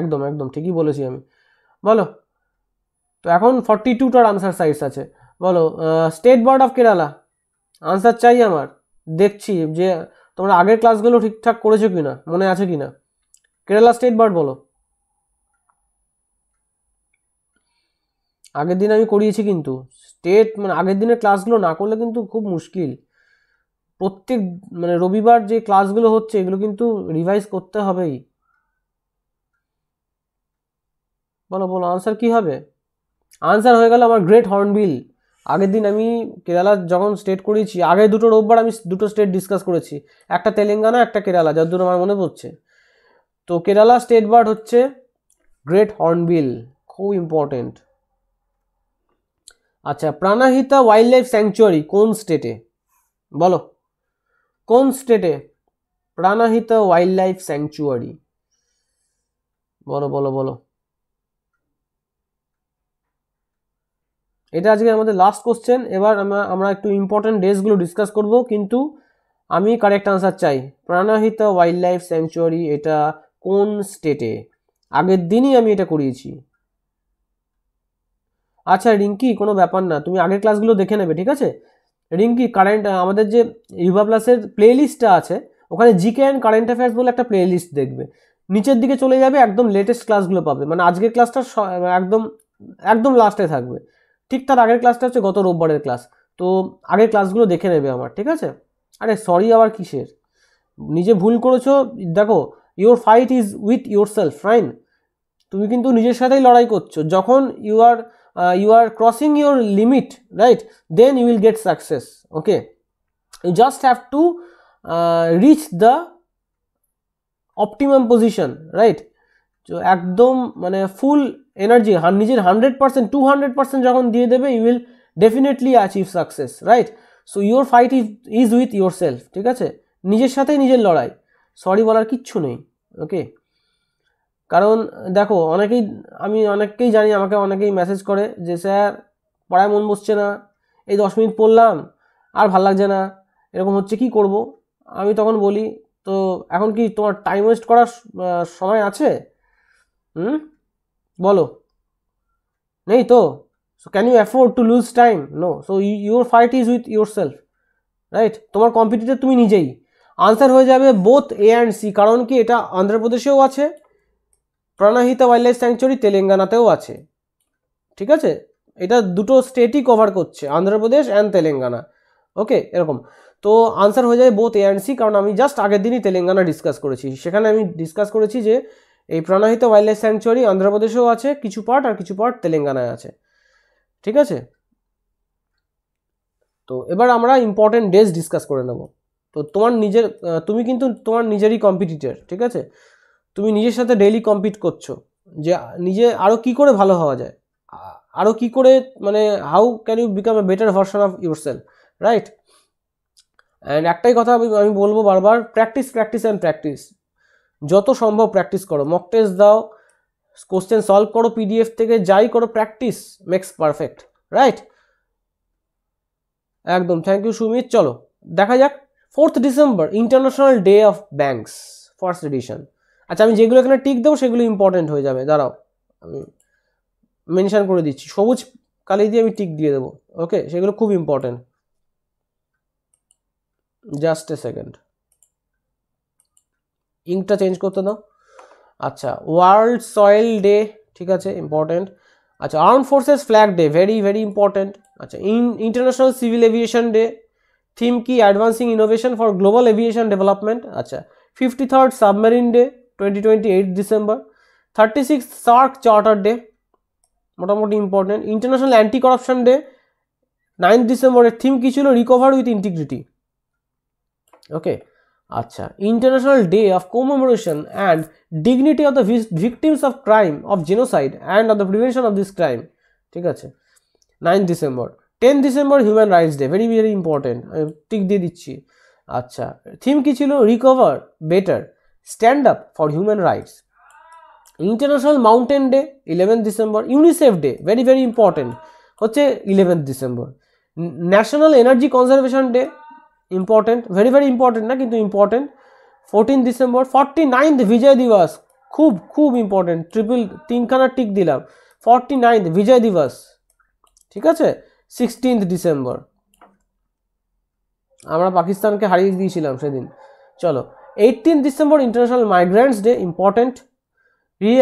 একদম একদম ঠিকই বলেছি আমি বলো তো এখন ফর্টি টুটার আনসার সাইটস আছে বলো state board of Kerala answer চাই আমার দেখছি যে তোমরা আগের ক্লাসগুলো ঠিকঠাক করেছো কি না মনে আছে কি না কেরালা স্টেট বোর্ড বলো আগের দিন আমি করিয়েছি কিন্তু স্টেট মানে আগের দিনের ক্লাসগুলো না করলে কিন্তু খুব মুশকিল প্রত্যেক মানে রবিবার যে ক্লাসগুলো হচ্ছে এগুলো কিন্তু রিভাইজ করতে হবেই বলো বলো আনসার কি হবে আনসার হয়ে গেল আমার গ্রেট হর্নবিল আগের দিন আমি কেরালা যখন স্টেট করেছি আগে দুটো রোববার আমি দুটো স্টেট ডিসকাস করেছি একটা তেলেঙ্গানা একটা কেরালা যতদূর আমার মনে পড়ছে তো কেরালা স্টেট বার্ড হচ্ছে গ্রেট হর্নবিল খুব ইম্পর্টেন্ট আচ্ছা প্রাণাহিতা ওয়াইল্ড লাইফ স্যাংচুয়ারি কোন স্টেটে বলো কোন স্টেটে প্রাণাহিতা ওয়াইল্ড লাইফ স্যাংচুয়ারি বলো বলো বলো এটা আজকে আমাদের লাস্ট কোশ্চেন এবার আমরা আমরা একটু ইম্পর্টেন্ট ডেসগুলো ডিসকাস করব কিন্তু আমি কারেক্ট আনসার চাই প্রাণাহিত ওয়াইল্ড লাইফ স্যাংচুয়ারি এটা কোন স্টেটে আগের দিনই আমি এটা করিয়েছি আচ্ছা রিঙ্কি কোনো ব্যাপার না তুমি আগের ক্লাসগুলো দেখে নেবে ঠিক আছে রিঙ্কি কারেন্ট আমাদের যে ইউভা প্লাসের প্লে লিস্টটা আছে ওখানে জিকে অ্যান্ড কারেন্ট অ্যাফেয়ার্স বলে একটা প্লে লিস্ট দেখবে নিচের দিকে চলে যাবে একদম লেটেস্ট ক্লাসগুলো পাবে মানে আজকের ক্লাসটা একদম একদম লাস্টে থাকবে ঠিক তার আগের ক্লাসটা হচ্ছে গত রোববারের ক্লাস তো আগের ক্লাসগুলো দেখে নেবে আমার ঠিক আছে আরে সরি আবার কিসের নিজে ভুল করেছো দেখো your fight is with your self fine তুমি কিন্তু নিজের সাথেই লড়াই করছো যখন you are uh, you are crossing your limit right then you will get success okay you just have to uh, reach the optimum position right তো একদম মানে ফুল এনার্জি নিজের hundred percent to hundred percent যখন দিয়ে দেবে you will definitely achieve success right so your fight is is with your self ঠিক আছে নিজের সাথেই নিজের লড়াই সরি বলার কিচ্ছু নেই ওকে কারণ দেখো অনেকেই আমি অনেককেই জানি আমাকে অনেকেই মেসেজ করে যে স্যার পড়ায় মন বসছে না এই দশ মিনিট পড়লাম আর ভাল লাগছে না এরকম হচ্ছে কি করব আমি তখন বলি তো এখন কি তোমার টাইম ওয়েস্ট করার সময় আছে হুম বলো নেই তো so can you afford to lose time no so your fight is with your self right তোমার কম্পিটিটর তুমি নিজেই আনসার হয়ে যাবে বোথ এ অ্যান্ড সি কারণ কি এটা অন্ধ্রপ্রদেশেও আছে প্রাণাহিতা ওয়াইল্ড লাইফ স্যাংচুরি তেলেঙ্গানাতেও আছে ঠিক আছে এটা দুটো স্টেটই কভার করছে অন্ধ্রপ্রদেশ অ্যান্ড তেলেঙ্গানা ওকে এরকম তো আনসার হয়ে যায় বোথ এ অ্যান্ড সি কারণ আমি জাস্ট আগের দিনই তেলেঙ্গানা ডিসকাস করেছি সেখানে আমি ডিসকাস করেছি যে এই প্রাণাহিত ওয়াইল্ড লাইফ স্যাংচুয়ারি অন্ধ্রপ্রদেশেও আছে কিছু পার্ট আর কিছু পার্ট তেলেঙ্গানায় আছে ঠিক আছে তো এবার আমরা ইম্পর্টেন্ট ডেজ ডিসকাস করে নেব তো তোমার নিজের তুমি কিন্তু তোমার নিজেরই কম্পিটিটার ঠিক আছে তুমি নিজের সাথে ডেইলি কম্পিট করছো যে নিজে আরও কি করে ভালো হওয়া যায় আরও কি করে মানে how can you become a better version of your self right and একটাই কথা আমি আমি বলবো বারবার প্র্যাকটিস প্র্যাকটিস অ্যান্ড প্র্যাকটিস যত সম্ভব প্র্যাকটিস করো মক টেস্ট দাও কোশ্চেন সলভ করো পিডিএফ থেকে যাই করো প্র্যাকটিস মেক্স পারফেক্ট রাইট একদম থ্যাংক ইউ সুমিত চলো দেখা যাক fourth December international day of banks first edition আচ্ছা আমি যেগুলো এখানে টিক দেবো সেগুলো ইম্পর্টেন্ট হয়ে যাবে দাঁড়াও আমি মেনশান করে দিচ্ছি সবুজ কালি দিয়ে আমি টিক দিয়ে দেবো ওকে সেগুলো খুব ইম্পর্টেন্ট জাস্ট এ সেকেন্ড ইঙ্কটা চেঞ্জ করতে দাও আচ্ছা ওয়ার্ল্ড সয়েল ডে ঠিক আছে ইম্পর্টেন্ট আচ্ছা arm forces flag day very very important আচ্ছা in international civil aviation day theme কি advancing innovation for global aviation development আচ্ছা fifty third submarine day twenty twenty eight December thirty six SAARC charter day মোটামুটি important international anti corruption day nine ডিসেম্বরের theme কী ছিল recover with integrity okay আচ্ছা international day of commemoration and dignity of the victims of crime of genocide and of the prevention of this crime ঠিক আছে nine December ten December human rights day very very important tick দিয়ে দিচ্ছি আচ্ছা theme কী ছিল recover better stand up for human rights international mountain day eleven December UNICEF day very very important হচ্ছে eleventh December national energy conservation day important very very important না কিন্তু important fourteen December forty ninth Vijay Diwas খুব খুব ইম্পর্টেন্ট triple তিনখানা tick দিলাম forty ninth Vijay Diwas ঠিক আছে সিক্সটিন্থ ডিসেম্বর আমরা পাকিস্তানকে হারিয়ে দিয়েছিলাম সেদিন চলো 18th December International Migrants Day রি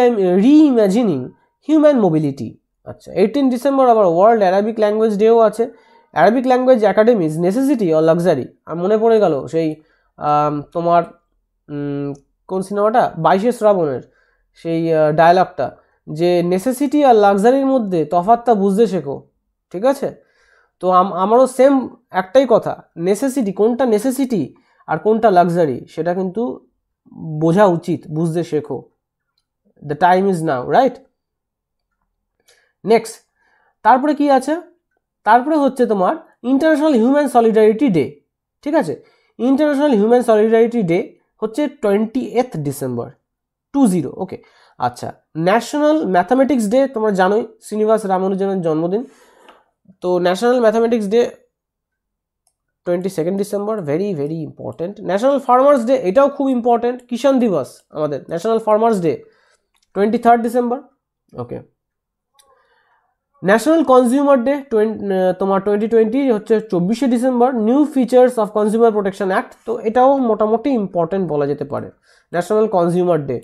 reimagining হিউম্যান মোবিলিটি আচ্ছা এইটিন ডিসেম্বর আবার ওয়ার্ল্ড অ্যারাবিক ল্যাঙ্গুয়েজ ডেও আছে Arabic language academies necessity or luxury মনে পড়ে গেল সেই তোমার কোন সিনেমাটা বাইশে শ্রাবণের সেই ডায়লগটা যে নেসেসিটি আর লাক্সারির মধ্যে তফাতটা বুঝতে শেখো ঠিক আছে তো আমারও সেম একটাই কথা নেসেসিটি কোনটা নেসেসিটি আর কোনটা লাক্সারি সেটা কিন্তু বোঝা উচিত বুঝতে শেখো the time is now right next তারপরে কি আছে তারপরে হচ্ছে তোমার ইন্টারন্যাশনাল হিউম্যান সলিডারিটি ডে ঠিক আছে ইন্টারন্যাশনাল হিউম্যান সলিডারিটি ডে হচ্ছে twenty eighth December two zero okay আচ্ছা ন্যাশনাল ম্যাথামেটিক্স ডে তোমরা জানোই শ্রীনিবাস রামানুজনের জন্মদিন তো national mathematics day twenty second December very very important national farmers day এটাও খুব ইম্পর্টেন্ট কিষাণ দিবস আমাদের national farmers day twenty third December okay national consumer day তোমার টোয়েন্টি টোয়েন্টি হচ্ছে চব্বিশে ডিসেম্বর new features of consumer protection act তো এটাও মোটামুটি ইম্পর্টেন্ট বলা যেতে পারে ন্যাশনাল কনজিউমার ডে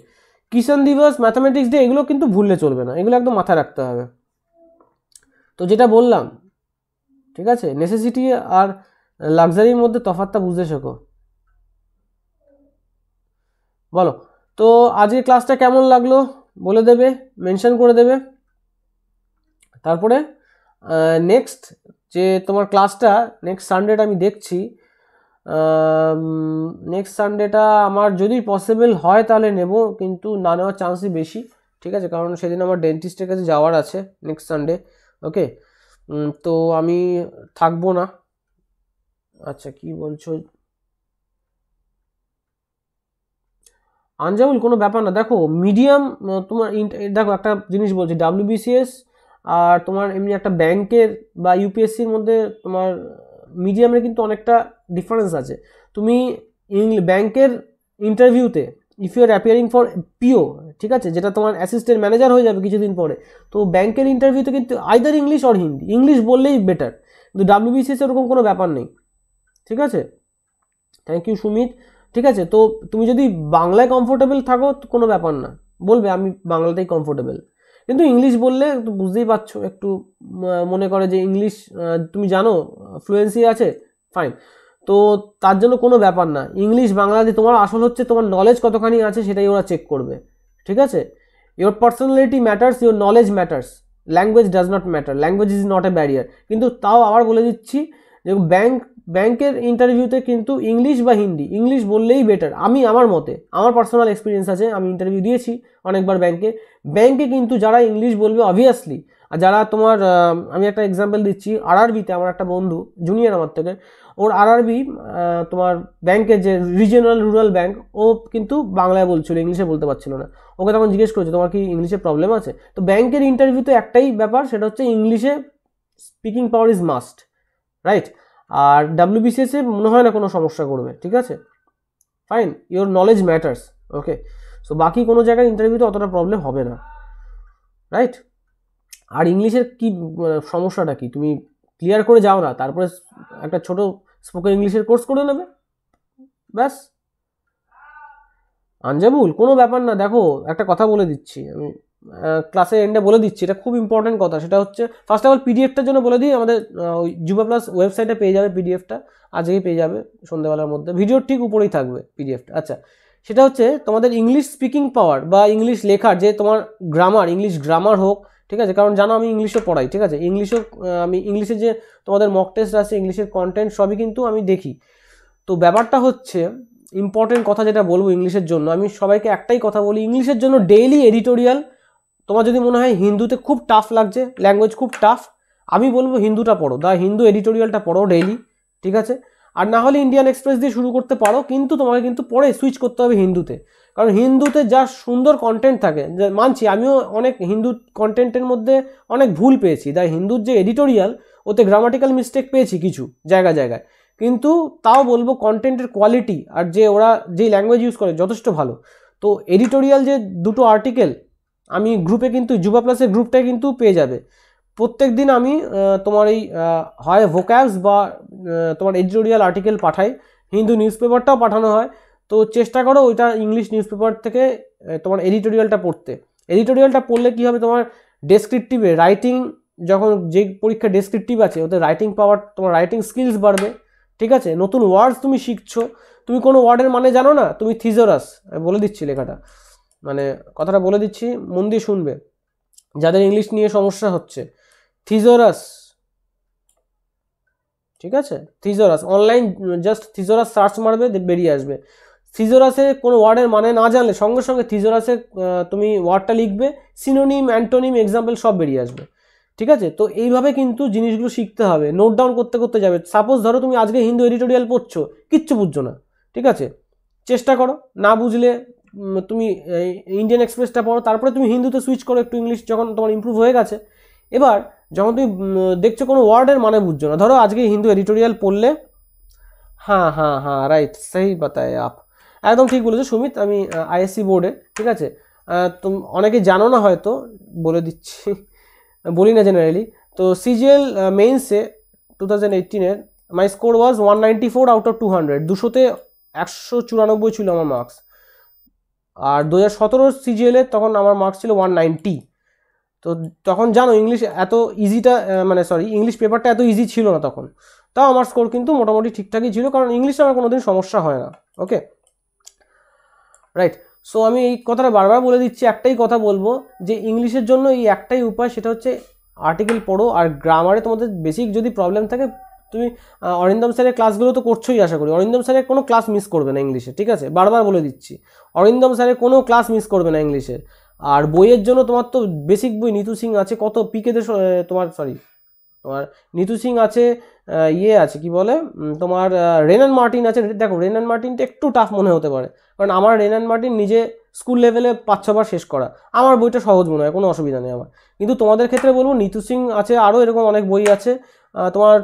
কিষাণ দিবস ম্যাথামেটিক্স ডে এগুলো কিন্তু ভুললে চলবে না এগুলো একদম মাথায় রাখতে হবে তো যেটা বললাম ঠিক আছে নেসেসিটি আর লাক্সারির মধ্যে তফাতটা বুঝতে শেখো বলো তো আজকে ক্লাসটা কেমন লাগলো বলে দেবে মেনশন করে দেবে তারপরে নেক্সট যে তোমার ক্লাসটা নেক্সট সানডেটা আমি দেখছি নেক্সট সানডেটা আমার যদি পসিবল হয় তাহলে নেব কিন্তু না নেওয়ার চান্সই বেশি ঠিক আছে কারণ সেদিন আমার ডেন্টিস্টের কাছে যাওয়ার আছে নেক্সট সানডে ওকে তো আমি থাকবো না আচ্ছা কি বলছো আনজামুল কোনো ব্যাপার না দেখো মিডিয়াম তোমার দেখো একটা জিনিস বলছি ডাব্লিউবিসিএস আর তোমার এমনি একটা ব্যাংকের বা ইউপিএসসির মধ্যে তোমার মিডিয়ামের কিন্তু অনেকটা ডিফারেন্স আছে তুমি ব্যাংকের ইন্টারভিউতে if you are appearing for PO ঠিক আছে যেটা তোমার অ্যাসিস্ট্যান্ট ম্যানেজার হয়ে যাবে কিছুদিন পরে তো ব্যাংকের ইন্টারভিউতে কিন্তু either English or Hindi English বললেই বেটার কিন্তু ডাব্লিউবিসিএস এরকম কোনো ব্যাপার নেই ঠিক আছে থ্যাংক ইউ সুমিত ঠিক আছে তো তুমি যদি বাংলায় কমফোর্টেবল থাকো কোনো ব্যাপার না বলবে আমি বাংলাতেই কমফোর্টেবল কিন্তু ইংলিশ বললে বুঝতেই পারছো একটু মনে করে যে ইংলিশ তুমি জানো ফ্লুয়েন্সি আছে ফাইন তো তার জন্য কোনো ব্যাপার না ইংলিশ বাংলাতে তোমার আসল হচ্ছে তোমার নলেজ কতখানি আছে সেটাই ওরা চেক করবে ঠিক আছে your personality matters your knowledge matters language does not matter language is not a barrier কিন্তু তাও আবার বলে দিচ্ছি যে ব্যাংক ব্যাংকের ইন্টারভিউতে কিন্তু ইংলিশ বা হিন্দি ইংলিশ বললেই বেটার আমি আমার মতে আমার পার্সোনাল এক্সপিরিয়েন্স আছে আমি ইন্টারভিউ দিয়েছি অনেকবার ব্যাংকে ব্যাংকে কিন্তু যারা ইংলিশ বলবে অবভিয়াসলি আর যারা তোমার আমি একটা এক্সাম্পল দিচ্ছি আরআরবিতে আমার একটা বন্ধু জুনিয়র আমার থেকে ওর আরআরবি তোমার ব্যাংকের যে রিজিয়নাল রুরাল ব্যাংক ও কিন্তু বাংলায় বলছিল ইংলিশে বলতে পারছিল না ওকে তখন জিজ্ঞেস করেছে তোমার কি ইংলিশে প্রবলেম আছে তো ব্যাংকের ইন্টারভিউতে একটাই ব্যাপার সেটা হচ্ছে ইংলিশে speaking power is must right আর ডাব্লিউবিসিএসে মনে হয় না কোনো সমস্যা করবে ঠিক আছে fine your knowledge matters okay so বাকি কোনো জায়গায় ইন্টারভিউতে অতটা প্রবলেম হবে না রাইট আর ইংলিশের কি সমস্যাটা কি তুমি ক্লিয়ার করে যাও না তারপরে একটা ছোট স্পোকেন ইংলিশের কোর্স করে নেবে ব্যাস আঞ্জাবুল কোনো ব্যাপার না দেখো একটা কথা বলে দিচ্ছি আমি ক্লাসের এন্ডে বলে দিচ্ছি এটা খুব ইম্পর্টেন্ট কথা সেটা হচ্ছে ফার্স্ট অফ অল পিডিএফটার জন্য বলে দিই আমাদের ওই যুবা প্লাস ওয়েবসাইটে পেয়ে যাবে পিডিএফটা আজকেই পেয়ে যাবে সন্ধ্যেবেলার মধ্যে ভিডিওর ঠিক উপরেই থাকবে পিডিএফটা আচ্ছা সেটা হচ্ছে তোমাদের ইংলিশ স্পিকিং পাওয়ার বা ইংলিশ লেখার যে তোমার গ্রামার ইংলিশ গ্রামার হোক ঠিক আছে কারণ জানো আমি ইংলিশও পড়াই ঠিক আছে ইংলিশও আমি ইংলিশে যে তোমাদের মক টেস্ট আছে ইংলিশের কন্টেন্ট সবই কিন্তু আমি দেখি তো ব্যাপারটা হচ্ছে ইম্পর্টেন্ট কথা যেটা বলবো ইংলিশের জন্য আমি সবাইকে একটাই কথা বলি ইংলিশের জন্য ডেইলি এডিটোরিয়াল তোমার যদি মনে হয় হিন্দুতে খুব টাফ লাগছে ল্যাঙ্গুয়েজ খুব টাফ আমি বলবো হিন্দুটা পড়ো দা হিন্দু এডিটোরিয়ালটা পড়ো ডেইলি ঠিক আছে আর না হলে ইন্ডিয়ান এক্সপ্রেস দিয়ে শুরু করতে পারো কিন্তু তোমাকে কিন্তু পরে সুইচ করতে হবে হিন্দুতে কারণ হিন্দুতে যা সুন্দর কন্টেন্ট থাকে মানছি আমিও অনেক হিন্দু কন্টেন্টের মধ্যে অনেক ভুল পেয়েছি দা হিন্দুর যে এডিটোরিয়াল ওতে গ্রামাটিক্যাল মিস্টেক পেয়েছি কিছু জায়গা জায়গায় কিন্তু তাও বলবো কন্টেন্টের কোয়ালিটি আর যে ওরা যে ল্যাঙ্গুয়েজ ইউজ করে যথেষ্ট ভালো তো এডিটোরিয়াল যে দুটো আর্টিকেল আমি গ্রুপে কিন্তু যুবা প্লাসের গ্রুপটাই কিন্তু পেয়ে যাবে প্রত্যেক দিন আমি তোমার এই হয় ভোক্যাবস বা তোমার এডিটোরিয়াল আর্টিকেল পাঠাই হিন্দু নিউজ পেপারটাও পাঠানো হয় তো চেষ্টা করো ওইটা ইংলিশ নিউজ পেপার থেকে তোমার এডিটোরিয়ালটা পড়তে এডিটোরিয়ালটা পড়লে কী হবে তোমার ডেসক্রিপটিভে রাইটিং যখন যে পরীক্ষা ডেসক্রিপটিভ আছে ওতে রাইটিং পাওয়ার তোমার রাইটিং স্কিলস বাড়বে ঠিক আছে নতুন ওয়ার্ডস তুমি শিখছো তুমি কোনো ওয়ার্ডের মানে জানো না তুমি থিজোরাস বলে দিচ্ছি লেখাটা মানে কথাটা বলে দিচ্ছি মন দিয়ে শুনবে যাদের ইংলিশ নিয়ে সমস্যা হচ্ছে থিজোরাস ঠিক আছে thesaurus online just thesaurus search মারবে বেরিয়ে আসবে থিজোরাসে কোনো ওয়ার্ডের মানে না জানলে সঙ্গে সঙ্গে থিজোরাসে তুমি ওয়ার্ডটা লিখবে সিনোনিম অ্যান্টোনিম এক্সাম্পল সব বেরিয়ে আসবে ঠিক আছে তো এইভাবে কিন্তু জিনিসগুলো শিখতে হবে নোট ডাউন করতে করতে যাবে সাপোজ ধরো তুমি আজকে হিন্দু এডিটোরিয়াল পড়ছো কিচ্ছু বুঝছো না ঠিক আছে চেষ্টা করো না বুঝলে তুমি ইন্ডিয়ান এক্সপ্রেসটা পড়ো তারপরে তুমি হিন্দুতে সুইচ করো একটু ইংলিশ যখন তোমার ইম্প্রুভ হয়ে গেছে এবার যখন তুমি দেখছো কোনো ওয়ার্ডের মানে বুঝছো না ধরো আজকে হিন্দু এডিটোরিয়াল পড়লে হ্যাঁ হ্যাঁ হ্যাঁ রাইট সেই বাতায় আপ একদম ঠিক বলেছো সুমিত আমি আইএসসি বোর্ডে ঠিক আছে তুমি অনেকে জানো না হয়তো বলে দিচ্ছি বলি না জেনারেলি তো সিজিএল মেইনসে টু থাউজেন্ড এইটিনের my score was one ninety four out of two hundred দুশোতে একশো চুরানব্বই ছিল আমার মার্কস আর দু হাজার সতেরো সিজিএলে তখন আমার মার্কস ছিল ওয়ান নাইনটি তো তখন জানো ইংলিশ এত ইজিটা মানে সরি ইংলিশ পেপারটা এত ইজি ছিল না তখন তাও আমার স্কোর কিন্তু মোটামুটি ঠিকঠাকই ছিল কারণ ইংলিশে আমার কোনোদিন সমস্যা হয় না ওকে রাইট সো আমি এই কথাটা বারবার বলে দিচ্ছি একটাই কথা বলবো যে ইংলিশের জন্য এই একটাই উপায় সেটা হচ্ছে আর্টিকেল পড়ো আর গ্রামারে তোমাদের বেসিক যদি প্রবলেম থাকে তুমি অরিন্দম স্যারের ক্লাসগুলো তো করছোই আশা করি অরিন্দম স্যারের কোনো ক্লাস মিস করবে না ইংলিশে ঠিক আছে বারবার বলে দিচ্ছি অরিন্দম স্যারের কোনো ক্লাস মিস করবে না ইংলিশের আর বইয়ের জন্য তোমার তো বেসিক বই নিতু সিং আছে কত পিকেদের তোমার সরি তোমার নিতু সিং আছে ইয়ে আছে কি বলে তোমার রেনান মার্টিন আছে দেখো রেনান মার্টিনটা একটু টাফ মনে হতে পারে কারণ আমার রেনান মার্টিন নিজে স্কুল লেভেলে পাঁচ ছবার শেষ করা আমার বইটা সহজ মনে হয় কোনো অসুবিধা নেই আমার কিন্তু তোমাদের ক্ষেত্রে বলবো নিতু সিং আছে আরও এরকম অনেক বই আছে তোমার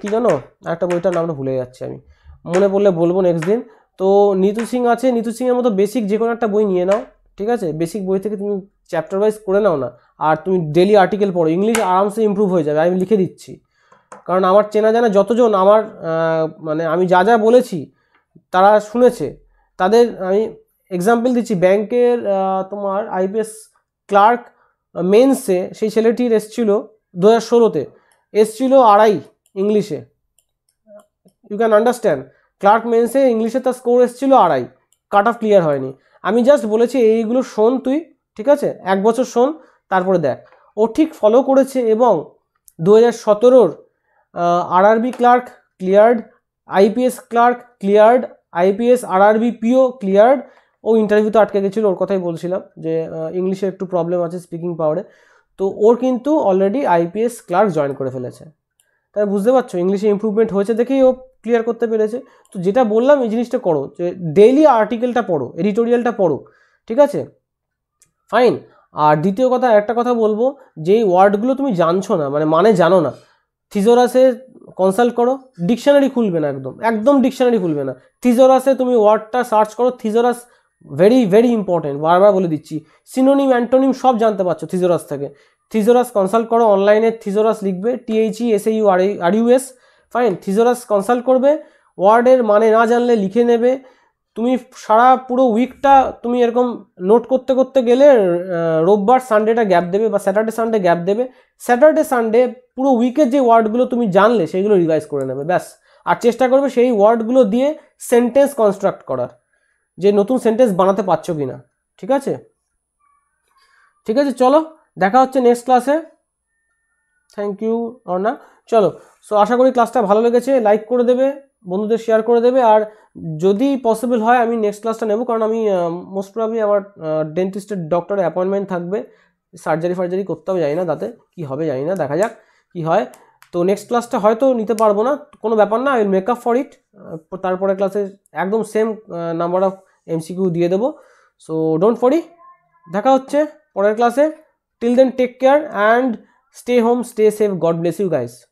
কী জানো একটা বইটার নামটা ভুলে যাচ্ছি আমি মনে পড়লে বলবো নেক্সট দিন তো নিতু সিং আছে নিতু সিংয়ের মতো বেসিক যে কোনো একটা বই নিয়ে নাও ঠিক আছে বেসিক বই থেকে তুমি চ্যাপ্টার ওয়াইজ করে নাও না আর তুমি ডেলি আর্টিকেল পড়ো ইংলিশ আরামসে ইম্প্রুভ হয়ে যাবে আমি লিখে দিচ্ছি কারণ আমার চেনা জানা যতজন আমার মানে আমি যা যা বলেছি তারা শুনেছে তাদের আমি এক্সাম্পল দিচ্ছি ব্যাংকের তোমার আইপিএস ক্লার্ক মেন্সে সেই ছেলেটির এসছিল দু হাজার ষোলোতে এসছিল আড়াই ইংলিশে ইউ ক্যান আন্ডারস্ট্যান্ড ক্লার্ক মেন্সে ইংলিশে তার স্কোর এসেছিলো আড়াই কাট অফ ক্লিয়ার হয়নি আমি জাস্ট বলেছি এইগুলো শোন তুই ঠিক আছে এক বছর শোন তারপরে দেখ ও ঠিক ফলো করেছে এবং দু হাজার সতেরোর RRB clerk cleared IPS clerk cleared IPS RRB PO cleared ও ইন্টারভিউতে আটকে গেছিলো ওর কথাই বলছিলাম যে ইংলিশে একটু প্রবলেম আছে স্পিকিং পাওয়ারে তো ওর কিন্তু অলরেডি আইপিএস ক্লার্ক জয়েন করে ফেলেছে তাই বুঝতে পারছো ইংলিশে ইম্প্রুভমেন্ট হয়েছে দেখেই ও ক্লিয়ার করতে পেরেছে তো যেটা বললাম এই জিনিসটা করো যে ডেইলি আর্টিকেলটা পড়ো এডিটোরিয়ালটা পড়ো ঠিক আছে ফাইন আর দ্বিতীয় কথা একটা কথা বলবো যে ওয়ার্ডগুলো তুমি জানছো না মানে মানে জানো না থিজোরাসে কনসাল্ট করো ডিকশনারি খুলবে না একদম একদম ডিকশনারি খুলবে না থিজোরাসে তুমি ওয়ার্ডটা সার্চ করো থিজোরাস ভেরি ভেরি ইম্পর্টেন্ট বারবার বলে দিচ্ছি সিনোনিম অ্যান্টোনিম সব জানতে পারছো থিজোরাস থেকে থিজোরাস কনসাল্ট করো অনলাইনে থিজোরাস লিখবে T H E S U R U S fine thesaurus consult করবে ওয়ার্ডের মানে না জানলে লিখে নেবে তুমি সারা পুরো উইকটা তুমি এরকম নোট করতে করতে গেলে রোববার সানডেটা গ্যাপ দেবে বা স্যাটারডে সানডে গ্যাপ দেবে স্যাটারডে সানডে পুরো উইকের যে ওয়ার্ডগুলো তুমি জানলে সেইগুলো রিভাইজ করে নেবে ব্যাস আর চেষ্টা করবে সেই ওয়ার্ডগুলো দিয়ে সেন্টেন্স কনস্ট্রাক্ট করার যে নতুন সেন্টেন্স বানাতে পারছো কি না ঠিক আছে ঠিক আছে চলো দেখা হচ্ছে নেক্সট ক্লাসে থ্যাংক ইউ অর্ণা চলো সো আশা করি ক্লাসটা ভালো লেগেছে লাইক করে দেবে বন্ধুদের শেয়ার করে দেবে আর যদি পসিবল হয় আমি নেক্সট ক্লাসটা নেব কারণ আমি মোস্ট প্রবলি আমার ডেন্টিস্টের ডক্টরের অ্যাপয়েন্টমেন্ট থাকবে সার্জারি ফার্জারি করতে হবে জানি না তাতে কী হবে জানি না দেখা যাক কী হয় তো নেক্সট ক্লাসটা হয়তো নিতে পারবো না কোনো ব্যাপার না I will make up for it তারপরে ক্লাসে একদম সেম নাম্বার অফ এমসিকিউ দিয়ে দেবো সো ডোন্ট ফরি দেখা হচ্ছে পরের ক্লাসে till then take care and stay home stay safe god bless you guys